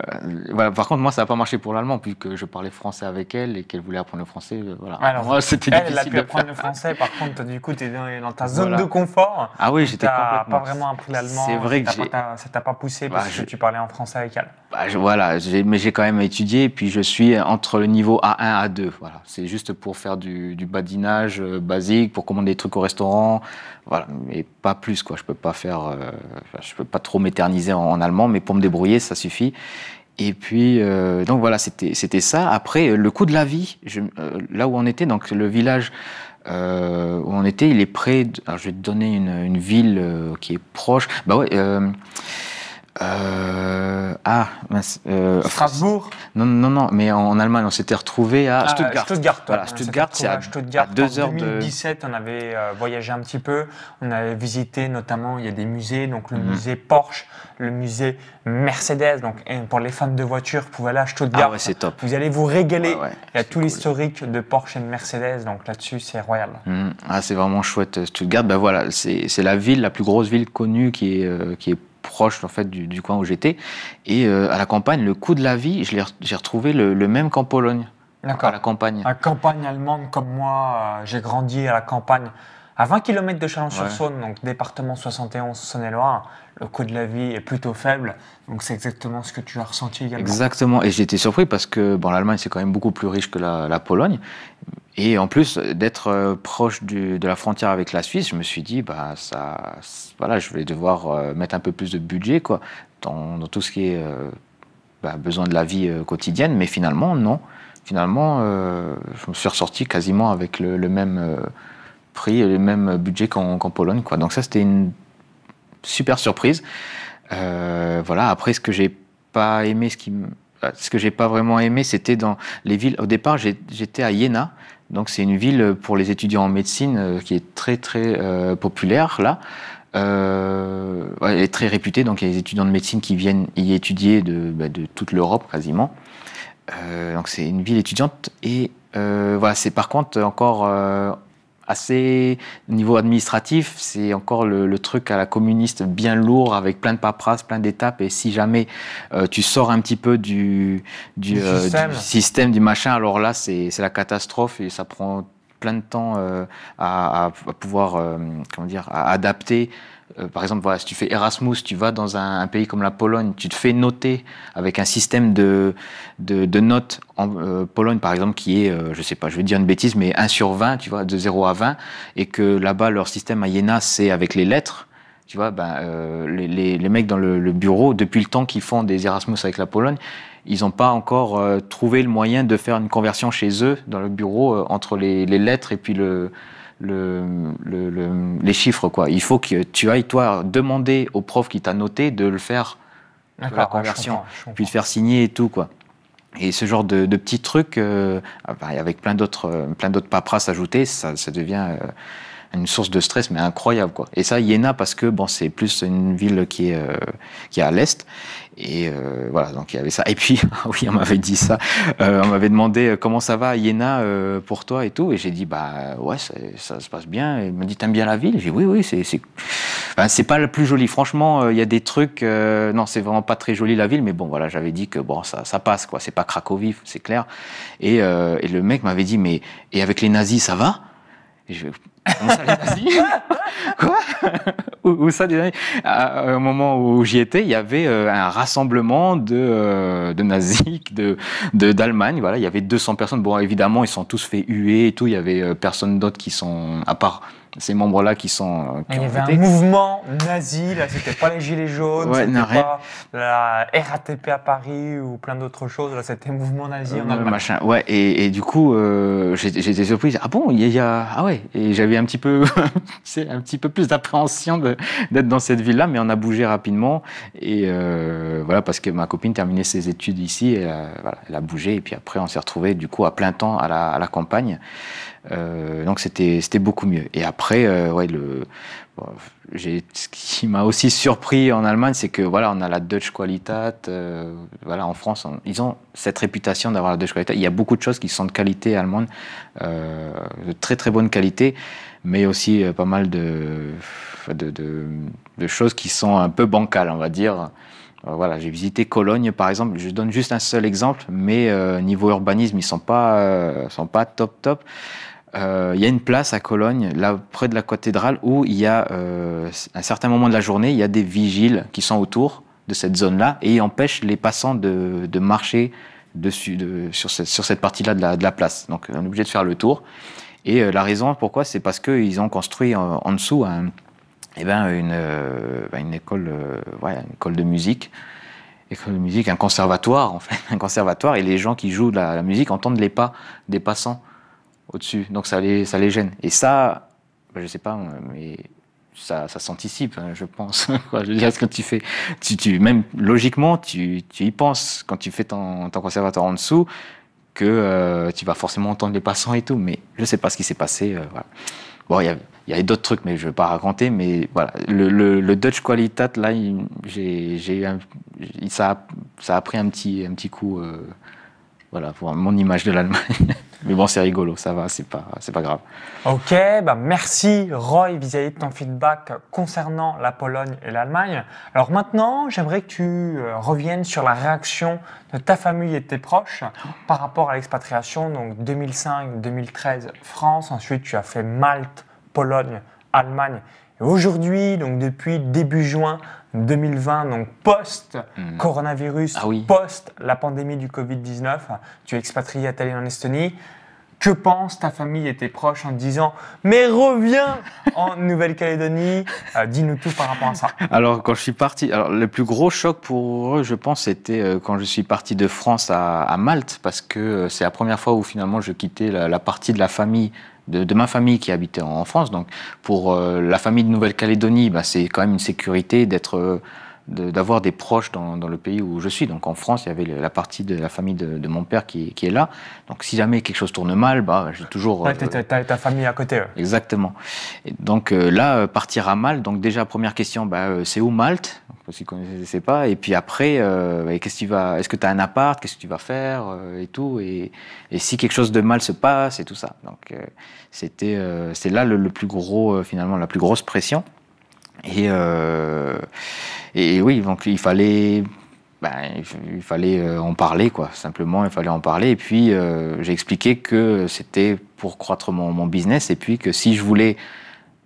Speaker 2: voilà, par contre, moi, ça n'a pas marché pour l'allemand, puisque je parlais français avec elle et qu'elle voulait apprendre le français. Euh, voilà. Alors, c'était difficile. Elle a pu apprendre
Speaker 1: le français, par contre, du coup, tu es dans ta zone de confort. Ah
Speaker 2: oui, j'étais complètement. pas vraiment appris l'allemand. C'est vrai que ça t'a pas poussé bah, parce que tu parlais en
Speaker 1: français avec elle.
Speaker 2: Bah, voilà, mais j'ai quand même étudié, et puis je suis entre le niveau A1 à A2. Voilà. C'est juste pour faire du, badinage euh, basique, pour commander des trucs au restaurant, voilà, mais pas plus. Quoi. Je ne peux, pas faire, euh, je peux pas trop m'éterniser en, allemand, mais pour me débrouiller, ça suffit. Et puis, euh, donc voilà, c'était ça. Après, le coût de la vie, je, là où on était, donc le village où on était, il est près. alors je vais te donner une, une ville qui est proche. Bah ouais euh, ah, euh, Strasbourg non, non, non, mais en Allemagne, on s'était retrouvé ah, ah, à Stuttgart. Stuttgart, voilà, Stuttgart c'est à, heures En
Speaker 1: on avait euh, voyagé un petit peu. On avait visité notamment, il y a des musées, donc le mhm. musée Porsche, le musée Mercedes. Donc pour les fans de voitures, vous pouvez aller à Stuttgart. Ah ouais, c'est top. Vous allez vous régaler. il y a tout l'historique de Porsche et de Mercedes, donc là-dessus, c'est royal.
Speaker 2: Mhm. Ah, c'est vraiment chouette, Stuttgart. Ben voilà, c'est la ville, la plus grosse ville connue qui qui est proche en fait du, coin où j'étais. Et euh, à la campagne, le coût de la vie, je j'ai retrouvé le, même qu'en Pologne. D'accord. À la campagne.
Speaker 1: campagne allemande, comme moi, euh, j'ai grandi à la campagne, à 20 km de Chalon-sur-Saône, donc département 71 Saône-et-Loire. Le coût de la vie est plutôt faible, donc c'est exactement ce que tu as ressenti également.
Speaker 2: Exactement, et j'étais été surpris parce que bon, l'Allemagne, c'est quand même beaucoup plus riche que la Pologne et en plus euh, d'être euh, proche de la frontière avec la Suisse, je me suis dit, bah, ça, voilà, je vais devoir euh, mettre un peu plus de budget quoi, dans, tout ce qui est bah, besoin de la vie quotidienne. Mais finalement, non. Finalement, je me suis ressorti quasiment avec le, même prix et le même budget qu'en Pologne. Quoi. Donc ça, c'était une super surprise. voilà. Après, ce que j'ai pas aimé, ce qui ce que j'ai pas vraiment aimé, c'était dans les villes. Au départ, j'étais à Iéna, donc c'est une ville pour les étudiants en médecine euh, qui est très très euh, populaire là. elle euh, est très réputée, donc il y a des étudiants de médecine qui viennent y étudier de, bah, toute l'Europe quasiment. donc c'est une ville étudiante et voilà, c'est par contre encore assez, au niveau administratif, c'est encore le, truc à la communiste bien lourd avec plein de paperasses, plein d'étapes. Et si jamais euh, tu sors un petit peu du, euh, système. du machin, alors là, c'est la catastrophe et ça prend plein de temps euh, à, à, pouvoir, comment dire, à adapter euh, par exemple, voilà, si tu fais Erasmus, tu vas dans un, pays comme la Pologne, tu te fais noter avec un système de, de, notes en euh, Pologne, par exemple, qui est, je euh, je sais pas, je vais dire une bêtise, mais 1 sur 20, tu vois, de 0 à 20, et que là-bas, leur système à Iéna, c'est avec les lettres. Tu vois, ben, les, les, mecs dans le, bureau, depuis le temps qu'ils font des Erasmus avec la Pologne, ils n'ont pas encore trouvé le moyen de faire une conversion chez eux, dans le bureau, entre les lettres et puis le, les chiffres. Quoi. Il faut que tu ailles, toi, demander au prof qui t'a noté de le faire, la conversion, puis de faire signer et tout. quoi. Et ce genre de, petits trucs, euh, ah, bah, avec plein d'autres, euh, plein d'autres paperasses ajoutées, ça, ça devient. Euh, une source de stress, mais incroyable. Quoi. Et ça, Iéna, parce que bon, c'est plus une ville qui est, euh, qui est à l'est. Et euh, voilà, donc il y avait ça. Et puis, oui, on m'avait dit ça. Euh, on m'avait demandé comment ça va à Iéna pour toi et tout. Et j'ai dit, bah ouais, ça, se passe bien. Et il m'a dit, t'aimes bien la ville J'ai dit, oui, oui, c'est. C'est pas le plus joli. Franchement, il y a des trucs. non, c'est vraiment pas très joli la ville, mais bon, voilà, j'avais dit que bon, ça, ça passe, quoi. C'est pas Cracovie, c'est clair. Et, et le mec m'avait dit, mais et avec les nazis, ça va Quoi ça Au moment où j'y étais, il y avait euh, un rassemblement de, euh, de nazis d'Allemagne. De, voilà, il y avait 200 personnes. Bon, évidemment, ils sont tous fait huer et tout. Il y avait euh, personne d'autre qui sont, à part ces membres-là qui sont. Euh, qui Il y avait un
Speaker 1: mouvement nazi, là, c'était pas les Gilets jaunes, c'était pas la RATP à Paris ou plein d'autres choses, là, c'était mouvement nazi en Machin.
Speaker 2: Ouais, et, du coup, euh, j'étais surprise. Ah bon, il y, a. Ah ouais, et j'avais un petit peu, un petit peu plus d'appréhension d'être dans cette ville-là, mais on a bougé rapidement. Et euh, voilà, parce que ma copine terminait ses études ici, elle a, bougé, et puis après, on s'est retrouvés du coup à plein temps à la, à la campagne. Euh, donc c'était beaucoup mieux. Et après, euh, ouais, le, bon, ce qui m'a aussi surpris en Allemagne, c'est que voilà, on a la Deutsche Qualität. Euh, voilà, en France, ils ont cette réputation d'avoir la Deutsche Qualität. Il y a beaucoup de choses qui sont de qualité allemande, euh, de très très bonne qualité, mais aussi pas mal de de, de, de, choses qui sont un peu bancales, on va dire. Voilà, j'ai visité Cologne par exemple. Je donne juste un seul exemple, mais niveau urbanisme, ils sont pas sont pas top top. Euh, il y a une place à Cologne, là près de la cathédrale, où il y a, à euh, un certain moment de la journée, il y a des vigiles qui sont autour de cette zone-là et empêchent les passants de, marcher dessus, sur cette, partie-là de, la, place. Donc on est obligé de faire le tour. Et euh, la raison pourquoi, c'est parce qu'ils ont construit en, dessous eh ben, une, bah, école, ouais, une école de musique, école de musique, un conservatoire en fait, un conservatoire, et les gens qui jouent de la musique entendent les pas des passants au-dessus. Donc ça les, ça les gêne. Et ça, je ben, je sais pas, hein, mais ça, ça s'anticipe, hein, je pense. je veux dire, ce que tu fais, tu, tu, même logiquement, tu, tu y penses quand tu fais ton, ton conservatoire en dessous que euh, tu vas forcément entendre les passants et tout. Mais je sais pas ce qui s'est passé. Euh, voilà. Bon, il y a il y a d'autres trucs, mais je ne vais pas raconter. Mais voilà, le, le, Dutch Qualitat, là, j'ai ça, a, ça a pris un petit, un petit coup. Euh, voilà, pour mon image de l'Allemagne. Mais bon, c'est rigolo, ça va, c'est pas, pas grave.
Speaker 1: Ok, bah merci Roy vis-à-vis de ton feedback concernant la Pologne et l'Allemagne. Alors maintenant, j'aimerais que tu euh, reviennes sur la réaction de ta famille et de tes proches par rapport à l'expatriation, donc 2005-2013 France, ensuite tu as fait Malte, Pologne, Allemagne. Et aujourd'hui, donc depuis début juin, 2020, donc post-coronavirus, mm. ah post la pandémie du Covid-19, tu es expatrié à Tallinn en Estonie. Que pense ta famille et tes proches en disant Mais reviens en Nouvelle-Calédonie euh, Dis-nous tout par rapport à ça.
Speaker 2: Alors, quand je suis parti, alors, le plus gros choc pour eux, je pense, c'était euh, quand je suis parti de France à, Malte, parce que euh, c'est la première fois où finalement je quittais la partie de la famille de, ma famille qui habitait en France. Donc, pour euh, la famille de Nouvelle-Calédonie, bah, c'est quand même une sécurité d'être euh, d'avoir des proches dans, le pays où je suis. Donc en France, il y avait la partie de la famille de, mon père qui, est là. Donc si jamais quelque chose tourne mal, bah, j'ai toujours... Euh, as
Speaker 1: ta famille à côté.
Speaker 2: Exactement. donc euh, là, euh, partir à Malte, donc déjà première question, bah, c'est où Malte Parce qu'ils ne connaissaient pas. Et puis après, bah, ce Est-ce que tu as un appart Qu'est-ce que tu vas faire Et tout. Et, si quelque chose de mal se passe et tout ça. Donc c'était c'est là le, plus gros, finalement, la plus grosse pression. Euh, et, et oui, donc il fallait ben, il fallait euh, en parler, quoi. Simplement, il fallait en parler. Et puis, euh, j'ai expliqué que c'était pour croître mon, mon, business. Et puis, que si je voulais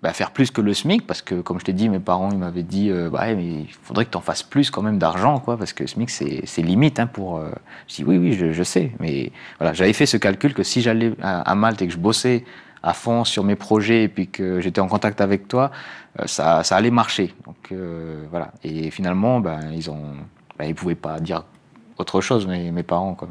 Speaker 2: ben, faire plus que le SMIC, parce que, comme je t'ai dit, mes parents, ils m'avaient dit bah, mais il faudrait que tu en fasses plus quand même d'argent, quoi, parce que le SMIC, c'est limite. Hein, pour, Je dis oui, oui, je, je sais. Mais voilà, j'avais fait ce calcul que si j'allais à Malte et que je bossais à fond sur mes projets et puis que j'étais en contact avec toi, euh, ça, ça allait marcher. Donc euh, voilà. Et finalement, ben, ils ont, ben, pouvaient pas dire autre chose, mes, mes parents. Quoi.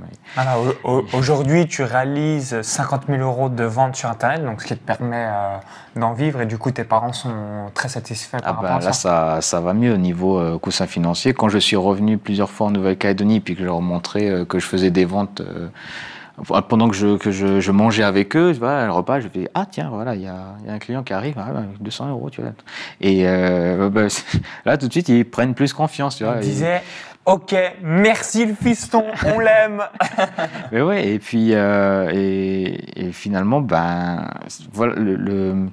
Speaker 1: aujourd'hui, tu réalises 50 000 euros de ventes sur Internet, donc ce qui te permet euh, d'en vivre, et du coup, tes parents sont très satisfaits par ah ben, là,
Speaker 2: ça. Là, ça, va mieux au niveau coussin financier. Quand je suis revenu plusieurs fois en Nouvelle-Calédonie, puis que je leur montrais que je faisais des ventes pendant que je, que je, mangeais avec eux, le repas, je fais ah tiens voilà il y a, un client qui arrive, 200 ah, bah, euros tu vois. Et euh, bah, là tout de suite ils prennent plus confiance tu vois. Ils disaient
Speaker 1: ok merci le fiston, on l'aime.
Speaker 2: Mais ouais et puis euh, et, finalement ben voilà le,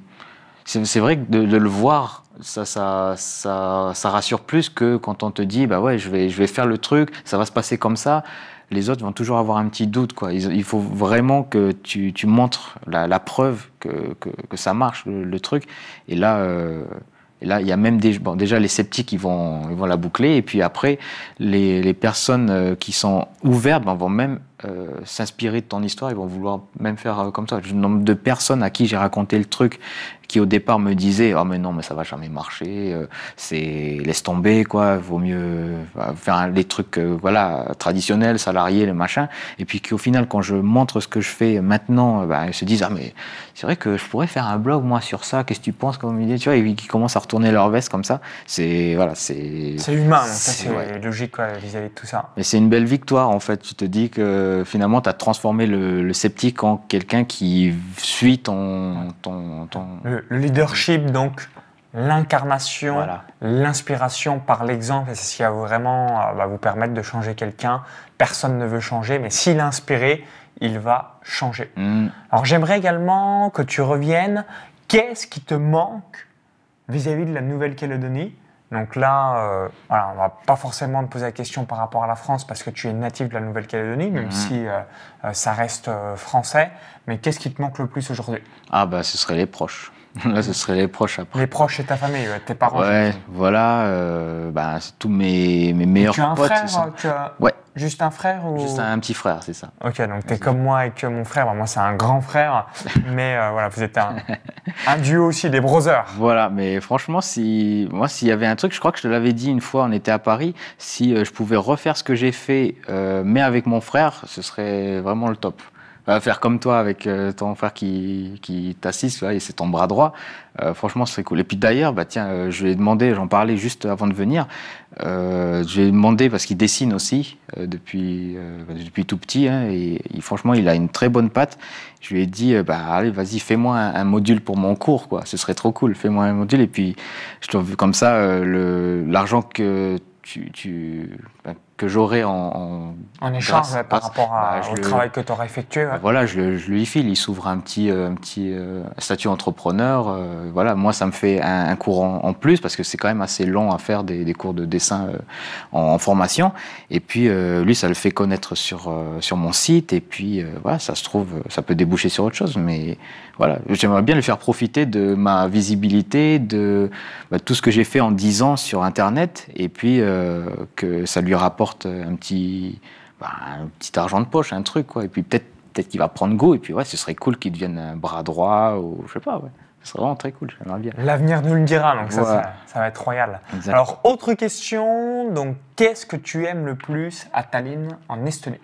Speaker 2: c'est vrai que de, le voir ça, ça, ça, ça rassure plus que quand on te dit bah ouais je vais je vais faire le truc ça va se passer comme ça les autres vont toujours avoir un petit doute. Quoi. Il, faut vraiment que tu, montres la, preuve que, ça marche, le, truc. Et là, euh, là, il y a même des, déjà les sceptiques, ils vont, ils vont la boucler. Et puis après, les, personnes euh, qui sont ouvertes ben, vont même euh, s'inspirer de ton histoire. Ils vont vouloir même faire comme toi. Le nombre de personnes à qui j'ai raconté le truc qui au départ me disaient ah oh, mais non mais ça va jamais marcher, euh, c'est laisse tomber quoi, vaut mieux euh, faire les trucs euh, voilà traditionnels, salariés, les machins. » et puis qui au final quand je montre ce que je fais maintenant, bah, ils se disent ah mais c'est vrai que je pourrais faire un blog moi sur ça, qu'est-ce que tu penses comme idée, tu vois, et qui commencent à retourner leur veste comme ça, c'est voilà c'est c'est humain, c'est
Speaker 1: logique vis-à-vis de tout ça.
Speaker 2: Mais c'est une belle victoire en fait, tu te dis que finalement tu as transformé le, sceptique en quelqu'un qui suit ton ton,
Speaker 1: le, leadership, donc l'incarnation, l'inspiration par l'exemple, c'est ce qui va vraiment euh, bah, vous permettre de changer quelqu'un. Personne ne veut changer, mais s'il est inspiré, il va changer. Mm. Alors j'aimerais également que tu reviennes. Qu'est-ce qui te manque vis-à-vis de la Nouvelle-Calédonie Donc là, euh, voilà, on ne va pas forcément te poser la question par rapport à la France parce que tu es natif de la Nouvelle-Calédonie, même mm-hmm. si euh, ça reste français. Mais qu'est-ce qui te manque le plus aujourd'hui
Speaker 2: Ah bah ce serait les proches. Là, ce serait les proches après. Les proches et ta
Speaker 1: famille, tes parents.
Speaker 2: Ouais, voilà. Euh, bah, tous mes, mes meilleurs tu as un potes. Frère, ouais. Juste un frère ou... Juste un, petit frère, c'est ça.
Speaker 1: Ok, donc tu es comme moi et que mon frère. Bah, moi, c'est un grand frère. mais euh, voilà, vous êtes un,
Speaker 2: un, duo aussi, des brothers. Voilà, mais franchement, si moi, s'il y avait un truc, je crois que je te l'avais dit une fois, on était à Paris, si euh, je pouvais refaire ce que j'ai fait, mais avec mon frère, ce serait vraiment le top faire comme toi avec euh, ton frère qui, qui t'assiste, et c'est ton bras droit. Euh, franchement, ce serait cool. Et puis d'ailleurs, bah tiens, euh, je lui ai demandé, j'en parlais juste avant de venir, je lui ai demandé parce qu'il dessine aussi depuis, bah, depuis tout petit, hein, et, franchement, il a une très bonne patte. Je lui ai dit, bah allez, vas-y, fais-moi un, module pour mon cours, quoi. Ce serait trop cool, fais-moi un module. Et puis, je trouve comme ça, l'argent que tu, bah, que j'aurai en, échange par rapport
Speaker 1: bah, au travail que tu aurais
Speaker 2: effectué. Voilà, je, lui file. Il s'ouvre un petit, euh, petit euh, statut entrepreneur. Euh, voilà, moi, ça me fait un, courant cours en, plus parce que c'est quand même assez long à faire des, cours de dessin en, formation. Et puis, lui, ça le fait connaître sur, sur mon site. Et puis, voilà, ça se trouve, ça peut déboucher sur autre chose. Mais voilà, j'aimerais bien le faire profiter de ma visibilité, de bah, tout ce que j'ai fait en 10 ans sur Internet. Et puis, que ça lui rapporte un petit, bah, un petit argent de poche, un truc, quoi. Et puis peut-être peut-être qu'il va prendre goût, et puis ouais, ce serait cool qu'il devienne un bras droit, ou je sais pas, ouais. Ce serait vraiment très cool, j'aimerais bien. L'avenir nous le dira, donc ça,
Speaker 1: ça, va être royal. Alors, autre question, donc qu'est-ce que tu aimes le plus à Tallinn, en Estonie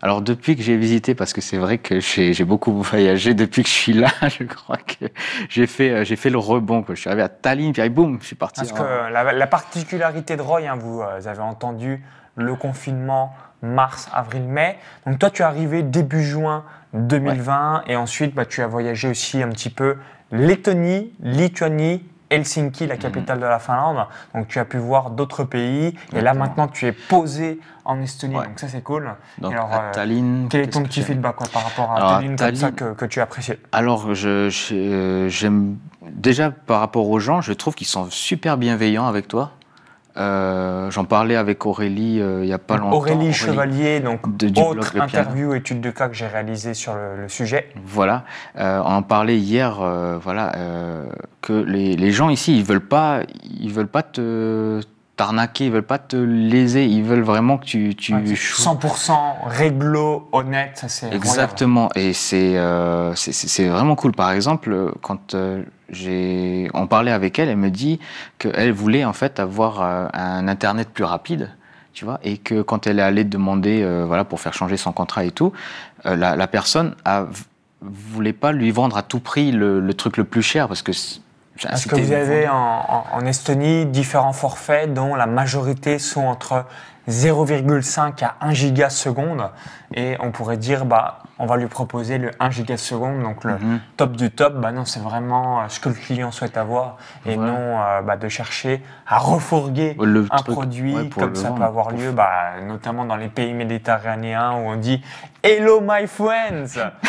Speaker 2: alors depuis que j'ai visité, parce que c'est vrai que j'ai beaucoup voyagé depuis que je suis là, je crois que j'ai fait, euh, j'ai fait le rebond. que Je suis arrivé à Tallinn, puis boum, je suis parti. Parce que
Speaker 1: la, particularité de Roy, hein, vous euh, avez entendu le confinement, mars, avril, mai. Donc toi, tu es arrivé début juin 2020 et ensuite, bah, tu as voyagé aussi un petit peu Lettonie, Lituanie, Helsinki, la capitale mhm. de la Finlande. Donc tu as pu voir d'autres pays. Et là maintenant tu es posé en Estonie. Donc ça c'est cool. alors, euh, Tallinn, quel est ton petit feedback par rapport à, Tallinn, comme ça que, tu apprécies
Speaker 2: Alors euh, j'aime déjà par rapport aux gens, je trouve qu'ils sont super bienveillants avec toi. Euh, j'en parlais avec Aurélie euh, il n'y a pas longtemps. Aurélie, Chevalier,
Speaker 1: donc de, autre interview, étude de cas que j'ai réalisée sur le, sujet.
Speaker 2: Voilà, euh, on en parlait hier, voilà, que les, gens ici, ils ne veulent pas, ils veulent pas te, t'arnaquer, ils veulent pas te léser, ils veulent vraiment que tu... tu
Speaker 1: 100% réglo, honnête, ça c'est... Exactement,
Speaker 2: et euh, c'est c'est vraiment cool. Par exemple, quand euh, j'ai on parlait avec elle, elle me dit qu'elle voulait en fait avoir euh, un Internet plus rapide. Tu vois, et que quand elle est allée demander, voilà, pour faire changer son contrat et tout, la, personne ne voulait pas lui vendre à tout prix le truc le plus cher parce que est-ce que vous avez
Speaker 1: en, Estonie différents forfaits dont la majorité sont entre 0,5 à 1 giga seconde et on pourrait dire bah on va lui proposer le 1 giga seconde donc le mhm. top du top bah non c'est vraiment euh, ce que le client souhaite avoir et non euh, bah, de chercher à
Speaker 2: refourguer un produit comme ça peut avoir lieu
Speaker 1: bah, notamment dans les pays méditerranéens où on dit hello my friends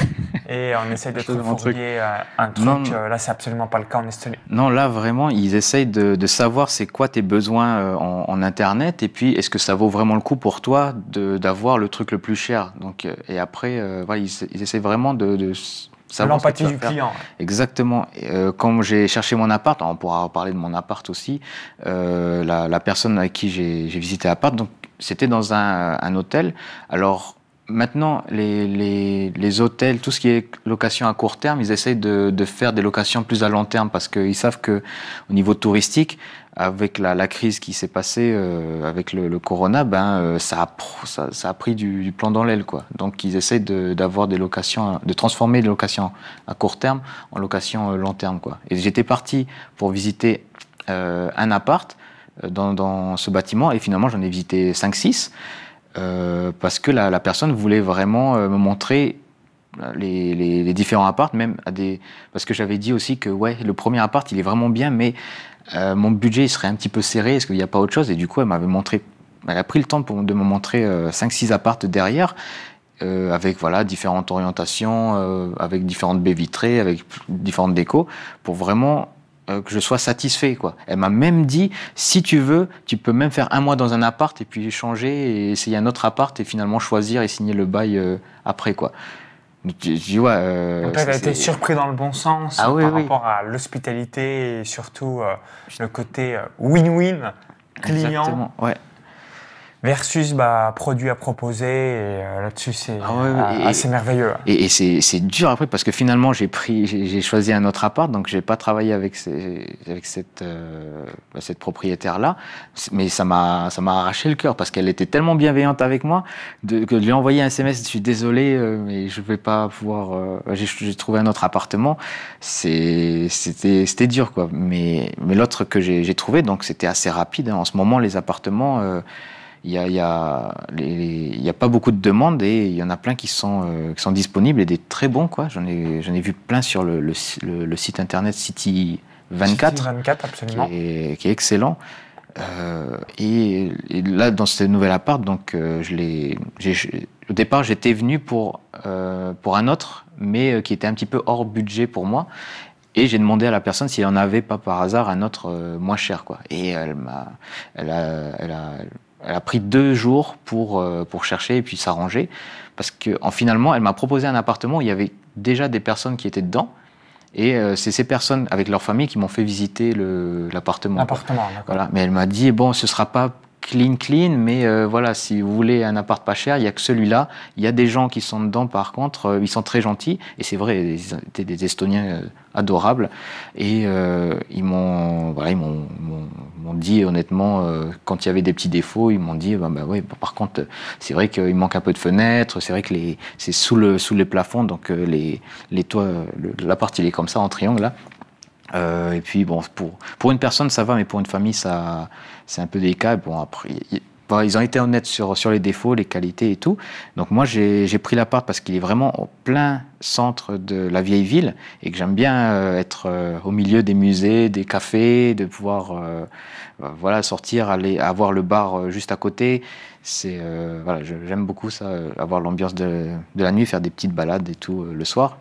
Speaker 1: et on essaye d'être fourbier un truc. Euh, un truc. Euh, là, c'est absolument pas le cas en Estonie.
Speaker 2: Non, là, vraiment, ils essayent de, savoir c'est quoi tes besoins euh, en, Internet et puis est-ce que ça vaut vraiment le coup pour toi d'avoir le truc le plus cher. Donc, et après, ils, essayent essaient vraiment de, de L'empathie du client. Exactement. quand j'ai cherché mon appart, on pourra parler de mon appart aussi, la, personne avec qui j'ai visité l'appart, donc c'était dans un, un, hôtel. Alors, Maintenant, les, les, les, hôtels, tout ce qui est location à court terme, ils essayent de, de faire des locations plus à long terme parce qu'ils savent que au niveau touristique, avec la, la crise qui s'est passée euh, avec le, le corona, ben euh, ça, a, ça, ça, a pris du, plan dans l'aile quoi. Donc ils essayent d'avoir des locations, de transformer des locations à court terme en locations euh, long terme quoi. Et j'étais parti pour visiter un appart dans, dans, ce bâtiment et finalement j'en ai visité 5-6. Euh, parce que la, personne voulait vraiment euh, me montrer euh, les, différents apparts, même à des. Parce que j'avais dit aussi que ouais, le premier appart, il est vraiment bien, mais mon budget il serait un petit peu serré, est-ce qu'il n'y a pas autre chose Et du coup, elle m'avait montré. Elle a pris le temps de me montrer 5-6 appartes derrière, avec voilà, différentes orientations, avec différentes baies vitrées, avec différentes décos, pour vraiment euh, que je sois satisfait. Quoi. Elle m'a même dit, si tu veux, tu peux même faire un mois dans un appart et puis changer et essayer un autre appart et finalement choisir et signer le bail euh, après. Quoi. Tu, vois, euh, elle a été surpris
Speaker 1: dans le bon sens ah par rapport à l'hospitalité et surtout le côté win-win client. Exactement, ouais versus bah, produit à proposer. Et euh, là-dessus, c'est ah assez
Speaker 2: merveilleux. Et, c'est dur après parce que finalement, j'ai pris, j'ai choisi un autre appart, donc j'ai pas travaillé avec, avec cette, euh, bah, cette propriétaire-là. Mais ça m'a ça m'a arraché le cœur parce qu'elle était tellement bienveillante avec moi de, que de lui envoyer un SMS, je suis désolé, euh, mais je vais pas pouvoir. j'ai trouvé un autre appartement. c'est C'était c'était dur quoi. Mais, mais l'autre que j'ai trouvé, donc c'était assez rapide. Hein. En ce moment, les appartements il n'y a, y a, pas beaucoup de demandes et il y en a plein qui sont, euh, qui sont disponibles et des très bons. quoi. J'en ai, ai vu plein sur le, le, site internet City 24, Qui, est, excellent. Euh, et, là, dans ce nouvel appart, donc, euh, je l'ai, au départ, j'étais venu pour, pour un autre, mais qui était un petit peu hors budget pour moi. Et j'ai demandé à la personne s'il en avait pas par hasard un autre moins cher, quoi. Et elle m'a, elle a, elle a pris deux jours pour, euh, pour chercher et puis s'arranger. Parce que finalement, elle m'a proposé un appartement où il y avait déjà des personnes qui étaient dedans. Et euh, c'est ces personnes avec leur famille qui m'ont fait visiter l'appartement. L'appartement, voilà. Mais elle m'a dit, bon, ce ne sera pas clean, clean, mais euh, voilà, si vous voulez un appart pas cher, il n'y a que celui-là. Il y a des gens qui sont dedans, par contre, euh, ils sont très gentils, et c'est vrai, ils étaient des Estoniens euh, adorables, et ils m'ont ils m'ont, dit honnêtement, quand il y avait des petits défauts, ils m'ont dit, bah, bah oui, par contre, c'est vrai qu'il manque un peu de fenêtres, c'est vrai que les, c'est sous, le, sous les plafonds, donc les, les toits, la l'appart il est comme ça, en triangle, là. Euh, et puis, bon, pour, pour une personne, ça va, mais pour une famille, c'est un peu délicat. Bon, après, ils ont été honnêtes sur, sur les défauts, les qualités et tout. Donc, moi, j'ai, j'ai pris l'appart parce qu'il est vraiment au plein centre de la vieille ville et que j'aime bien euh, être euh, au milieu des musées, des cafés, de pouvoir bah, voilà, sortir, aller avoir le bar juste à côté. voilà, j'aime beaucoup ça, avoir l'ambiance de, de, la nuit, faire des petites balades et tout le soir.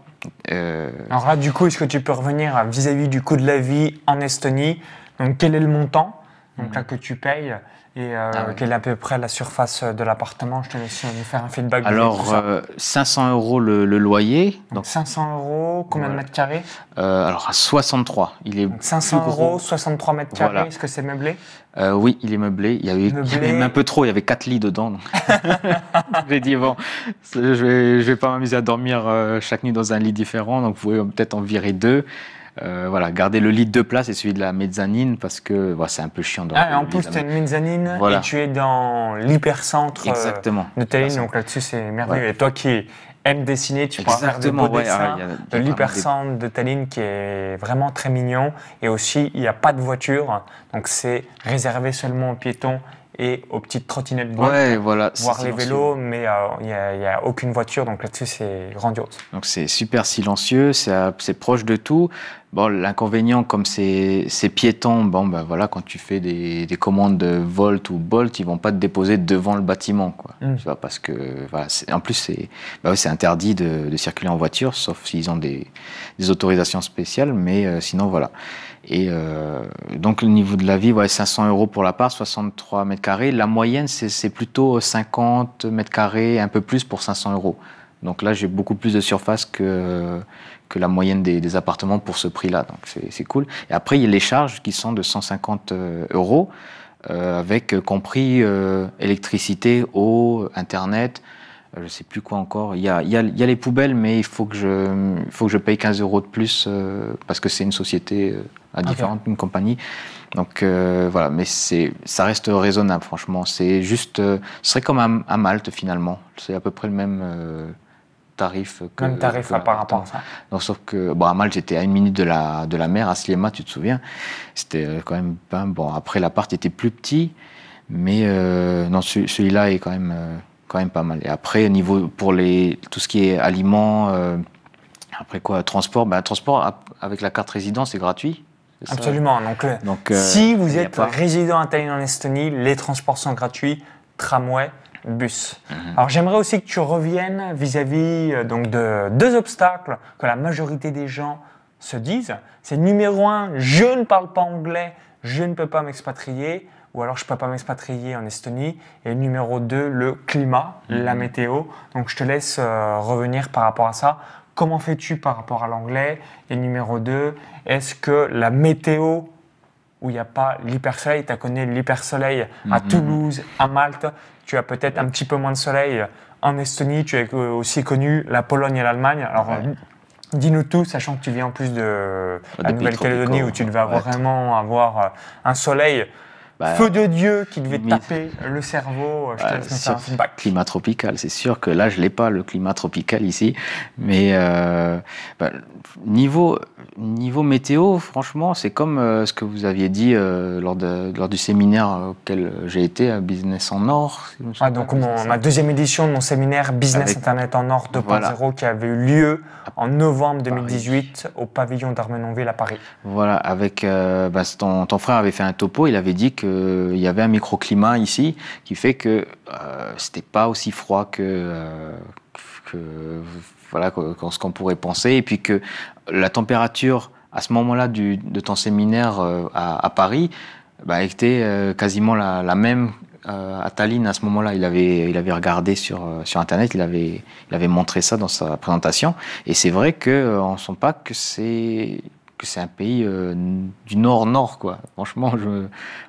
Speaker 2: Euh...
Speaker 1: Alors là, du coup, est-ce que tu peux revenir vis-à-vis -vis du coût de la
Speaker 2: vie en Estonie Donc,
Speaker 1: quel est le montant donc, là, hmm. que tu payes et euh, ah quelle est à peu près la surface de l'appartement Je te laisse nous euh, faire un feedback. Alors,
Speaker 2: 500 euh, euros le, loyer. Donc, 500 euros, combien de mètres carrés euh, Alors, à 63. Il est 500 euros,
Speaker 1: 63 mètres carrés. Est-ce
Speaker 2: que c'est meublé Oui, il est meublé. Il y, avait, un peu trop, il y avait 4 lits dedans. J'ai dit, bon, je ne vais, je vais pas m'amuser à dormir chaque nuit dans un lit différent, donc vous pouvez peut-être en virer deux. Euh, voilà, garder le lit de place et celui de la mezzanine parce que bah, c'est un peu chiant. Dans ah, en plus, tu as une
Speaker 1: mezzanine et tu
Speaker 2: es dans l'hypercentre euh,
Speaker 1: de Tallinn, donc là-dessus, c'est merveilleux. Et toi qui aimes dessiner, tu peux pourras faire de ah, dessins de l'hypercentre de Tallinn qui est vraiment très mignon. Et aussi, il n'y a pas de voiture, donc c'est réservé seulement aux piétons et aux petites trottinettes ouais, voilà, voire les vélos, mais euh, il n'y a, aucune voiture, donc là-dessus c'est grandiose.
Speaker 2: Donc c'est super silencieux, c'est euh, proche de tout. Bon, l'inconvénient, comme c'est piéton, bon, ben voilà, quand tu fais des, commandes de Volt ou Bolt, ils vont pas te déposer devant le bâtiment, quoi. Mm. parce que, voilà, en plus, c'est ben interdit de, circuler en voiture, sauf s'ils ont des, autorisations spéciales, mais euh, sinon, voilà. Et euh, donc le niveau de la vie, 500 euros pour la part, 63 mètres carrés. La moyenne, c'est plutôt 50 mètres carrés, un peu plus pour 500 euros. Donc là, j'ai beaucoup plus de surface que, la moyenne des, appartements pour ce prix-là. Donc c'est cool. Et après, il y a les charges qui sont de 150 euh, euros, euh, avec compris électricité, eau, Internet, euh, je ne sais plus quoi encore. Il y, a, il, les poubelles, mais il faut que je, faut que je paye 15 euros de plus euh, parce que c'est une société euh, différente, une compagnie. Donc voilà, mais ça reste raisonnable, franchement. C'est juste, ce serait comme à, Malte finalement. C'est à peu près le même tarif. Que, même tarif hein, par rapport à ça. Non, sauf que bon, à Malte, j'étais à une minute de la, de la mer, à Sliema, tu te souviens. C'était quand même pas bon. Après, l'appart était plus petit, mais non, celui-là est quand même quand même pas mal. Et après, au niveau pour les, tout ce qui est aliments, euh, après quoi, transport, bah, transport avec la carte résidence, c'est gratuit.
Speaker 1: Absolument. Donc, euh, euh, si vous êtes résident italien en Estonie, les transports sont gratuits, tramway, bus. Mhm. Alors j'aimerais aussi que tu reviennes vis-à-vis -vis, donc de deux obstacles que la majorité des gens se disent. C'est numéro un, je ne parle pas anglais, je ne peux pas m'expatrier ou alors je peux pas m'expatrier en Estonie. Et numéro 2, le climat, mhm. la météo. Donc je te laisse euh, revenir par rapport à ça. Comment fais-tu par rapport à l'anglais Et numéro 2, est-ce que la météo où il n'y a pas l'hypersoleil, tu as connu l'hypersoleil à mhm. Toulouse, à Malte, tu as peut-être un petit peu moins de soleil en Estonie, tu as aussi connu la Pologne et l'Allemagne. Alors, euh, Dis-nous tout, sachant que tu viens en plus de ah, la Nouvelle-Calédonie où tu devais vraiment avoir euh, un soleil bah, Feu de Dieu qui devait taper le cerveau. Euh, bah,
Speaker 2: climat tropical, c'est sûr que là, je l'ai pas le climat tropical ici, mais euh, bah, niveau niveau météo, franchement, c'est comme euh, ce que vous aviez dit lors de, lors du séminaire auquel j'ai été à Business en Or.
Speaker 1: ah, donc mon, ma deuxième édition de mon séminaire Business Internet
Speaker 2: en Or 2.0 qui avait eu lieu en novembre
Speaker 1: 2018 au pavillon d'Armenonville à Paris.
Speaker 2: Voilà, avec ton, ton frère avait fait un topo, il avait dit que il y avait un microclimat ici qui fait que euh, c'était pas aussi froid que, euh, que voilà ce qu'on pourrait penser et puis que la température à ce moment-là de ton séminaire euh, à, Paris bah, était euh, quasiment la, même à Tallinn à ce moment-là. Il avait, il avait regardé sur, sur Internet, il avait, il avait montré ça dans sa présentation. Et c'est vrai qu'on ne sent pas que c'est que c'est un pays euh, du nord-nord, quoi. Franchement, je,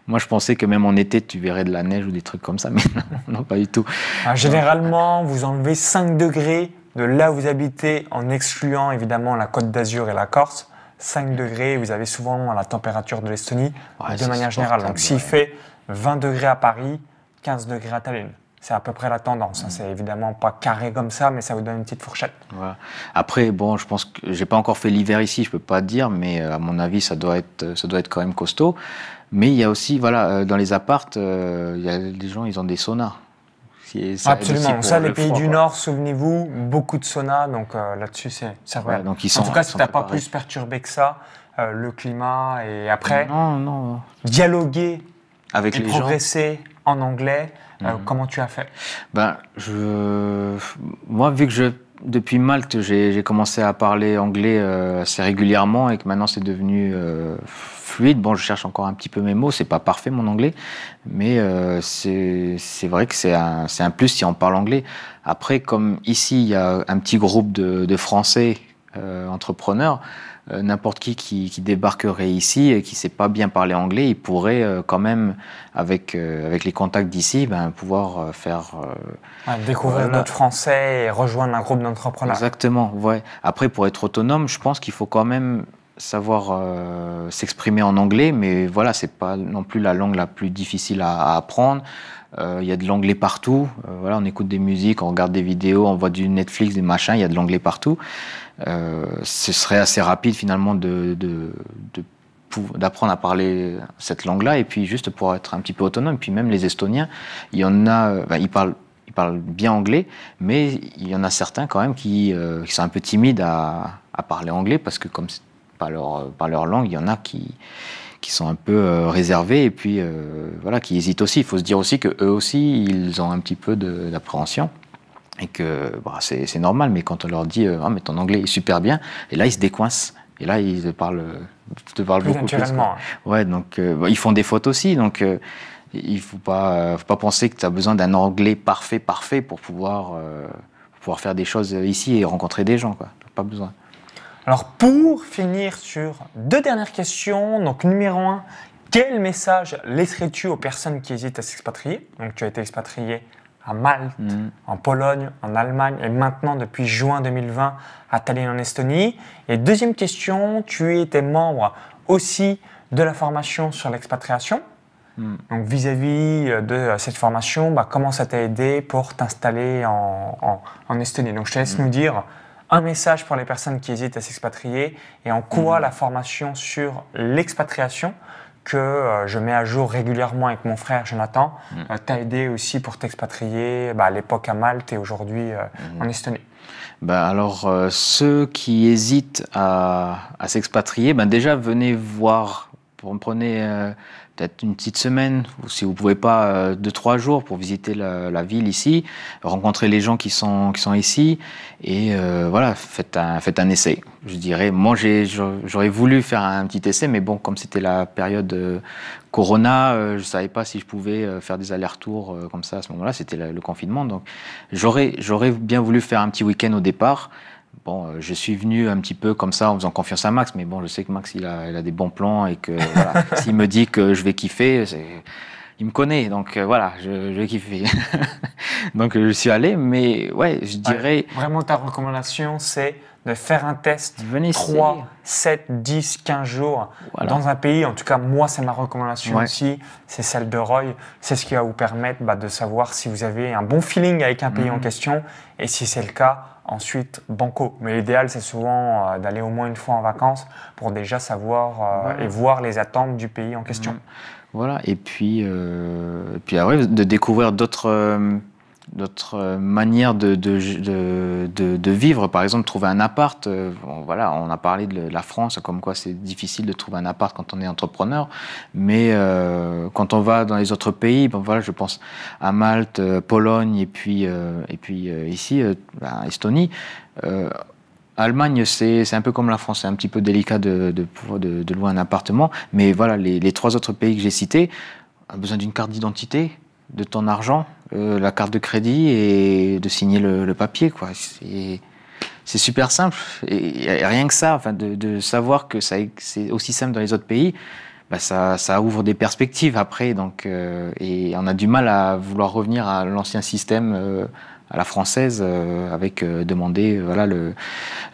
Speaker 2: moi, je pensais que même en été, tu verrais de la neige ou des trucs comme ça, mais non, pas du tout. Ah, généralement,
Speaker 1: vous enlevez 5 degrés de là où vous habitez, en excluant évidemment la côte d'Azur et la Corse. 5 degrés, vous avez souvent la température de l'Estonie de manière générale. Donc, s'il fait 20 degrés à Paris, 15 degrés à Tallinn c'est à peu près la tendance. Hein. Mm. C'est évidemment pas carré comme ça, mais ça vous donne une petite fourchette.
Speaker 2: Après, bon, je pense que j'ai pas encore fait l'hiver ici, je peux pas dire, mais euh, à mon avis, ça doit être, ça doit être quand même costaud. Mais il y a aussi, voilà, euh, dans les appartes, euh, il y a des gens, ils ont des saunas. Absolument. Ça, les pays du Nord,
Speaker 1: souvenez-vous, beaucoup de saunas, donc là-dessus, c'est ça. donc ils sont, en tout cas, si t'as pas plus perturbé que ça, le climat et après, non, non. dialoguer
Speaker 2: avec et les progresser
Speaker 1: en anglais. Euh, mhm. comment tu as fait
Speaker 2: ben, je... Moi, vu que je... depuis Malte, j'ai commencé à parler anglais euh, assez régulièrement et que maintenant c'est devenu euh, fluide. Bon, je cherche encore un petit peu mes mots, c'est pas parfait mon anglais, mais c'est vrai que c'est un... un, plus si on parle anglais. Après, comme ici, il y a un petit groupe de, de Français euh, entrepreneur, euh, n'importe qui, qui, débarquerait ici et qui ne sait pas bien parler anglais, il pourrait euh, quand même, avec, avec les contacts d'ici, ben, pouvoir faire...
Speaker 1: découvrir notre Français et rejoindre un groupe d'entrepreneurs.
Speaker 2: Exactement, ouais. Après, pour être autonome, je pense qu'il faut quand même savoir s'exprimer en anglais, mais voilà, ce n'est pas non plus la langue la plus difficile à apprendre il euh, y a de l'anglais partout. Euh, voilà, on écoute des musiques, on regarde des vidéos, on voit du Netflix, des machins, il y a de l'anglais partout. Euh, ce serait assez rapide finalement de, d'apprendre à parler cette langue-là et puis juste pour être un petit peu autonome. Puis même les Estoniens, il y en a, ben, ils parlent ils parlent bien anglais, mais il y en a certains quand même qui, sont un peu timides à, parler anglais parce que comme c'est pas leur, pas leur langue, il y en a qui, qui sont un peu euh, réservés et puis euh, voilà, qui hésitent aussi. Il faut se dire aussi que eux aussi, ils ont un petit peu d'appréhension et que bah, c'est normal. Mais quand on leur dit euh, ah mais ton anglais est super bien, et là ils se décoincent. Et là, ils te parlent, te beaucoup plus. Ouais, donc bah, ils font des fautes aussi, donc il faut pas, faut pas penser que tu as besoin d'un anglais parfait, parfait pour pouvoir, pouvoir faire des choses ici et rencontrer des gens, quoi. Pas besoin.
Speaker 1: Alors pour finir sur deux dernières questions, donc numéro 1, quel message laisserais-tu aux personnes qui hésitent à s'expatrier Donc tu as été expatrié à Malte, mm. en Pologne, en Allemagne et maintenant depuis juin 2020 à Tallinn en Estonie. Et deuxième question, tu étais membre aussi de la formation sur l'expatriation. Mm. Donc vis-à-vis euh, de euh, cette formation, bah, comment ça t'a aidé pour t'installer en, Estonie Donc je te laisse mm. nous dire un message pour les personnes qui hésitent à s'expatrier et en quoi mm. la formation sur l'expatriation que euh, je mets à jour régulièrement avec mon frère Jonathan mm. euh, t'a aidé aussi pour t'expatrier bah, à l'époque à Malte et aujourd'hui euh, mm. en Estonie
Speaker 2: ben alors, ceux qui hésitent à, s'expatrier, ben déjà, venez voir, prenez, euh, peut-être une petite semaine, ou si vous ne pouvez pas, euh, deux, trois jours pour visiter la, la, ville ici, rencontrer les gens qui sont, qui sont ici, et euh, voilà, faites un, faites un essai. Je dirais, moi j'aurais voulu faire un petit essai, mais bon, comme c'était la période euh, Corona, je ne savais pas si je pouvais faire des allers-retours comme ça à ce moment-là, c'était le confinement, donc j'aurais bien voulu faire un petit week-end au départ, Bon, euh, je suis venu un petit peu comme ça en faisant confiance à Max, mais bon, je sais que Max, il a, des bons plans et que s'il me dit que je vais kiffer, il me connaît, donc euh, voilà, je, vais kiffer. donc je suis allé, mais ouais, je dirais.
Speaker 1: vraiment, ta recommandation, c'est de faire un test 3, 7, 10, 15 jours dans un pays. En tout cas, moi, c'est ma recommandation aussi. C'est celle de Roy. C'est ce qui va vous permettre bah, de savoir si vous avez un bon feeling avec un pays en mhm. question. Et si c'est le cas, Ensuite, banco. Mais l'idéal, c'est souvent euh, d'aller au moins une fois en vacances pour déjà savoir euh, et voir les attentes du pays en question. Mmh.
Speaker 2: Voilà, et puis, euh, et puis après, ah de découvrir d'autres notre euh, manière de, vivre. Par exemple, trouver un appart. Euh, voilà, on a parlé de la France, comme quoi c'est difficile de trouver un appart quand on est entrepreneur. Mais euh, quand on va dans les autres pays, bon, voilà, je pense à Malte, Pologne et puis, et puis ici, ben, Estonie. Allemagne, c'est un peu comme la France, c'est un petit peu délicat de, de, louer un appartement. Mais voilà, les, trois autres pays que j'ai cités, a besoin d'une carte d'identité, de ton argent, euh, la carte de crédit et de signer le, papier. quoi. C'est super simple. Et, rien que ça, enfin, de, savoir que c'est aussi simple dans les autres pays, bah ça, ouvre des perspectives après. Donc, euh, et on a du mal à vouloir revenir à l'ancien système euh, à la française, avec demander voilà,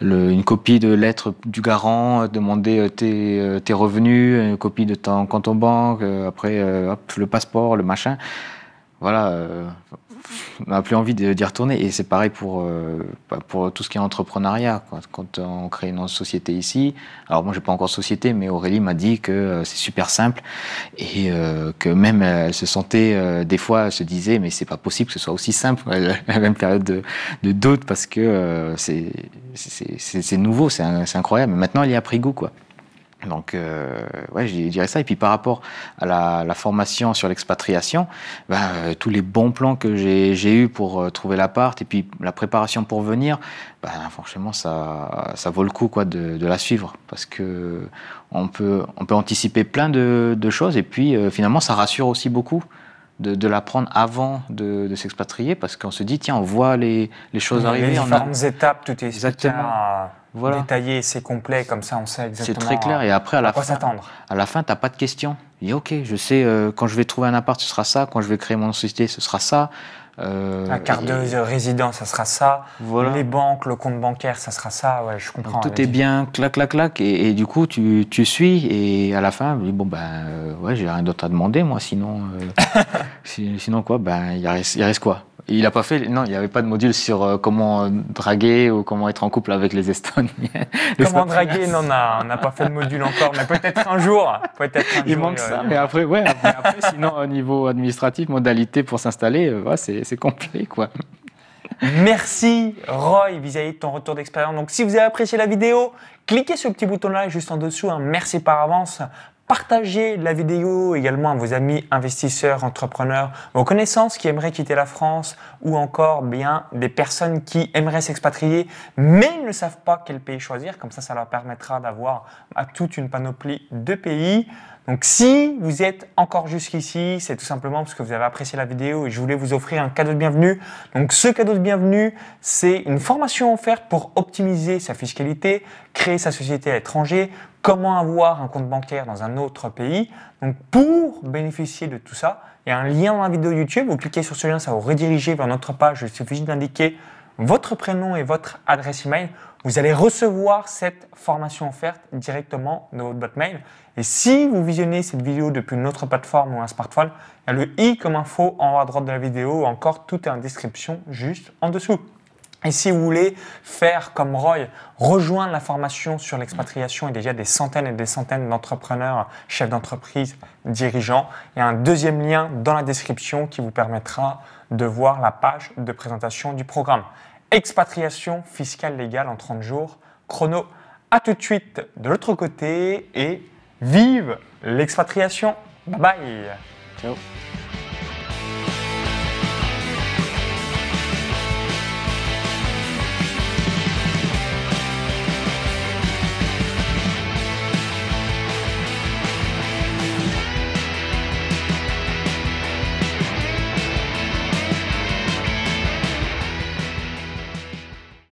Speaker 2: une copie de lettre du garant, demander tes, revenus, une copie de ton compte en banque, après le passeport, le machin voilà, euh, on n'a plus envie d'y retourner. Et c'est pareil pour, euh, bah, pour tout ce qui est entrepreneuriat. Quand, on crée une société ici, alors moi, je pas encore société, mais Aurélie m'a dit que euh, c'est super simple et que même elle se sentait, des fois, elle se disait, mais c'est pas possible que ce soit aussi simple, la même période de, de doute, parce que c'est nouveau, c'est incroyable. Mais maintenant, elle y a pris goût, quoi. Donc, euh, ouais, je dirais ça. Et puis par rapport à la, formation sur l'expatriation, ben, euh, tous les bons plans que j'ai eus pour euh, trouver l'appart et puis la préparation pour venir, ben, franchement, ça, ça vaut le coup quoi, de, de la suivre parce que on peut, on peut anticiper plein de, de choses et puis euh, finalement, ça rassure aussi beaucoup de, l'apprendre avant de, s'expatrier parce qu'on se dit tiens on voit les, les choses arriver. Les
Speaker 1: a... étapes, tout est exactement voilà. détaillé, c'est complet comme ça on sait exactement. C'est très clair et après à la fin,
Speaker 2: à la fin t'as pas de questions. Et ok je sais euh, quand je vais trouver un appart ce sera ça, quand je vais créer mon société ce sera ça la euh, carte de
Speaker 1: résident, ça sera ça. Les banques, le compte bancaire, ça sera ça. je comprends. tout est
Speaker 2: bien, clac, clac, clac. Et, du coup, tu, suis. Et à la fin, bon, ben, euh, ouais, j'ai rien d'autre à demander, moi. Sinon, euh, sinon quoi Ben, il il reste quoi il pas fait. Non, il n'y avait pas de module sur euh, comment euh, draguer ou comment être en couple avec les Estoniens. comment draguer Non, on
Speaker 1: n'a pas fait de module encore, mais peut-être un jour. Il manque ça. Mais
Speaker 2: après, ouais. sinon, au niveau administratif, modalité pour s'installer, euh, c'est complet, quoi.
Speaker 1: Merci Roy vis-à-vis de ton retour d'expérience. Donc si vous avez apprécié la vidéo, cliquez sur le petit bouton là juste en dessous, hein. merci par avance Partagez la vidéo également à vos amis investisseurs, entrepreneurs, vos connaissances qui aimeraient quitter la France ou encore bien des personnes qui aimeraient s'expatrier mais ne savent pas quel pays choisir. Comme ça, ça leur permettra d'avoir bah, toute une panoplie de pays. Donc si vous êtes encore jusqu'ici, c'est tout simplement parce que vous avez apprécié la vidéo et je voulais vous offrir un cadeau de bienvenue. Donc ce cadeau de bienvenue, c'est une formation offerte pour optimiser sa fiscalité, créer sa société à l'étranger, comment avoir un compte bancaire dans un autre pays. Donc pour bénéficier de tout ça, il y a un lien dans la vidéo YouTube. Vous cliquez sur ce lien, ça vous redirige vers notre page. Il suffit d'indiquer votre prénom et votre adresse email. Vous allez recevoir cette formation offerte directement dans votre boîte mail. Et si vous visionnez cette vidéo depuis une autre plateforme ou un smartphone, il y a le i comme info en haut à droite de la vidéo ou encore tout est en description juste en dessous. Et si vous voulez faire comme Roy, rejoindre la formation sur l'expatriation, il y a déjà des centaines et des centaines d'entrepreneurs, chefs d'entreprise, dirigeants. Il y a un deuxième lien dans la description qui vous permettra de voir la page de présentation du programme. Expatriation fiscale légale en 30 jours, chrono. À tout de suite de l'autre côté et vive l'expatriation. Bye bye.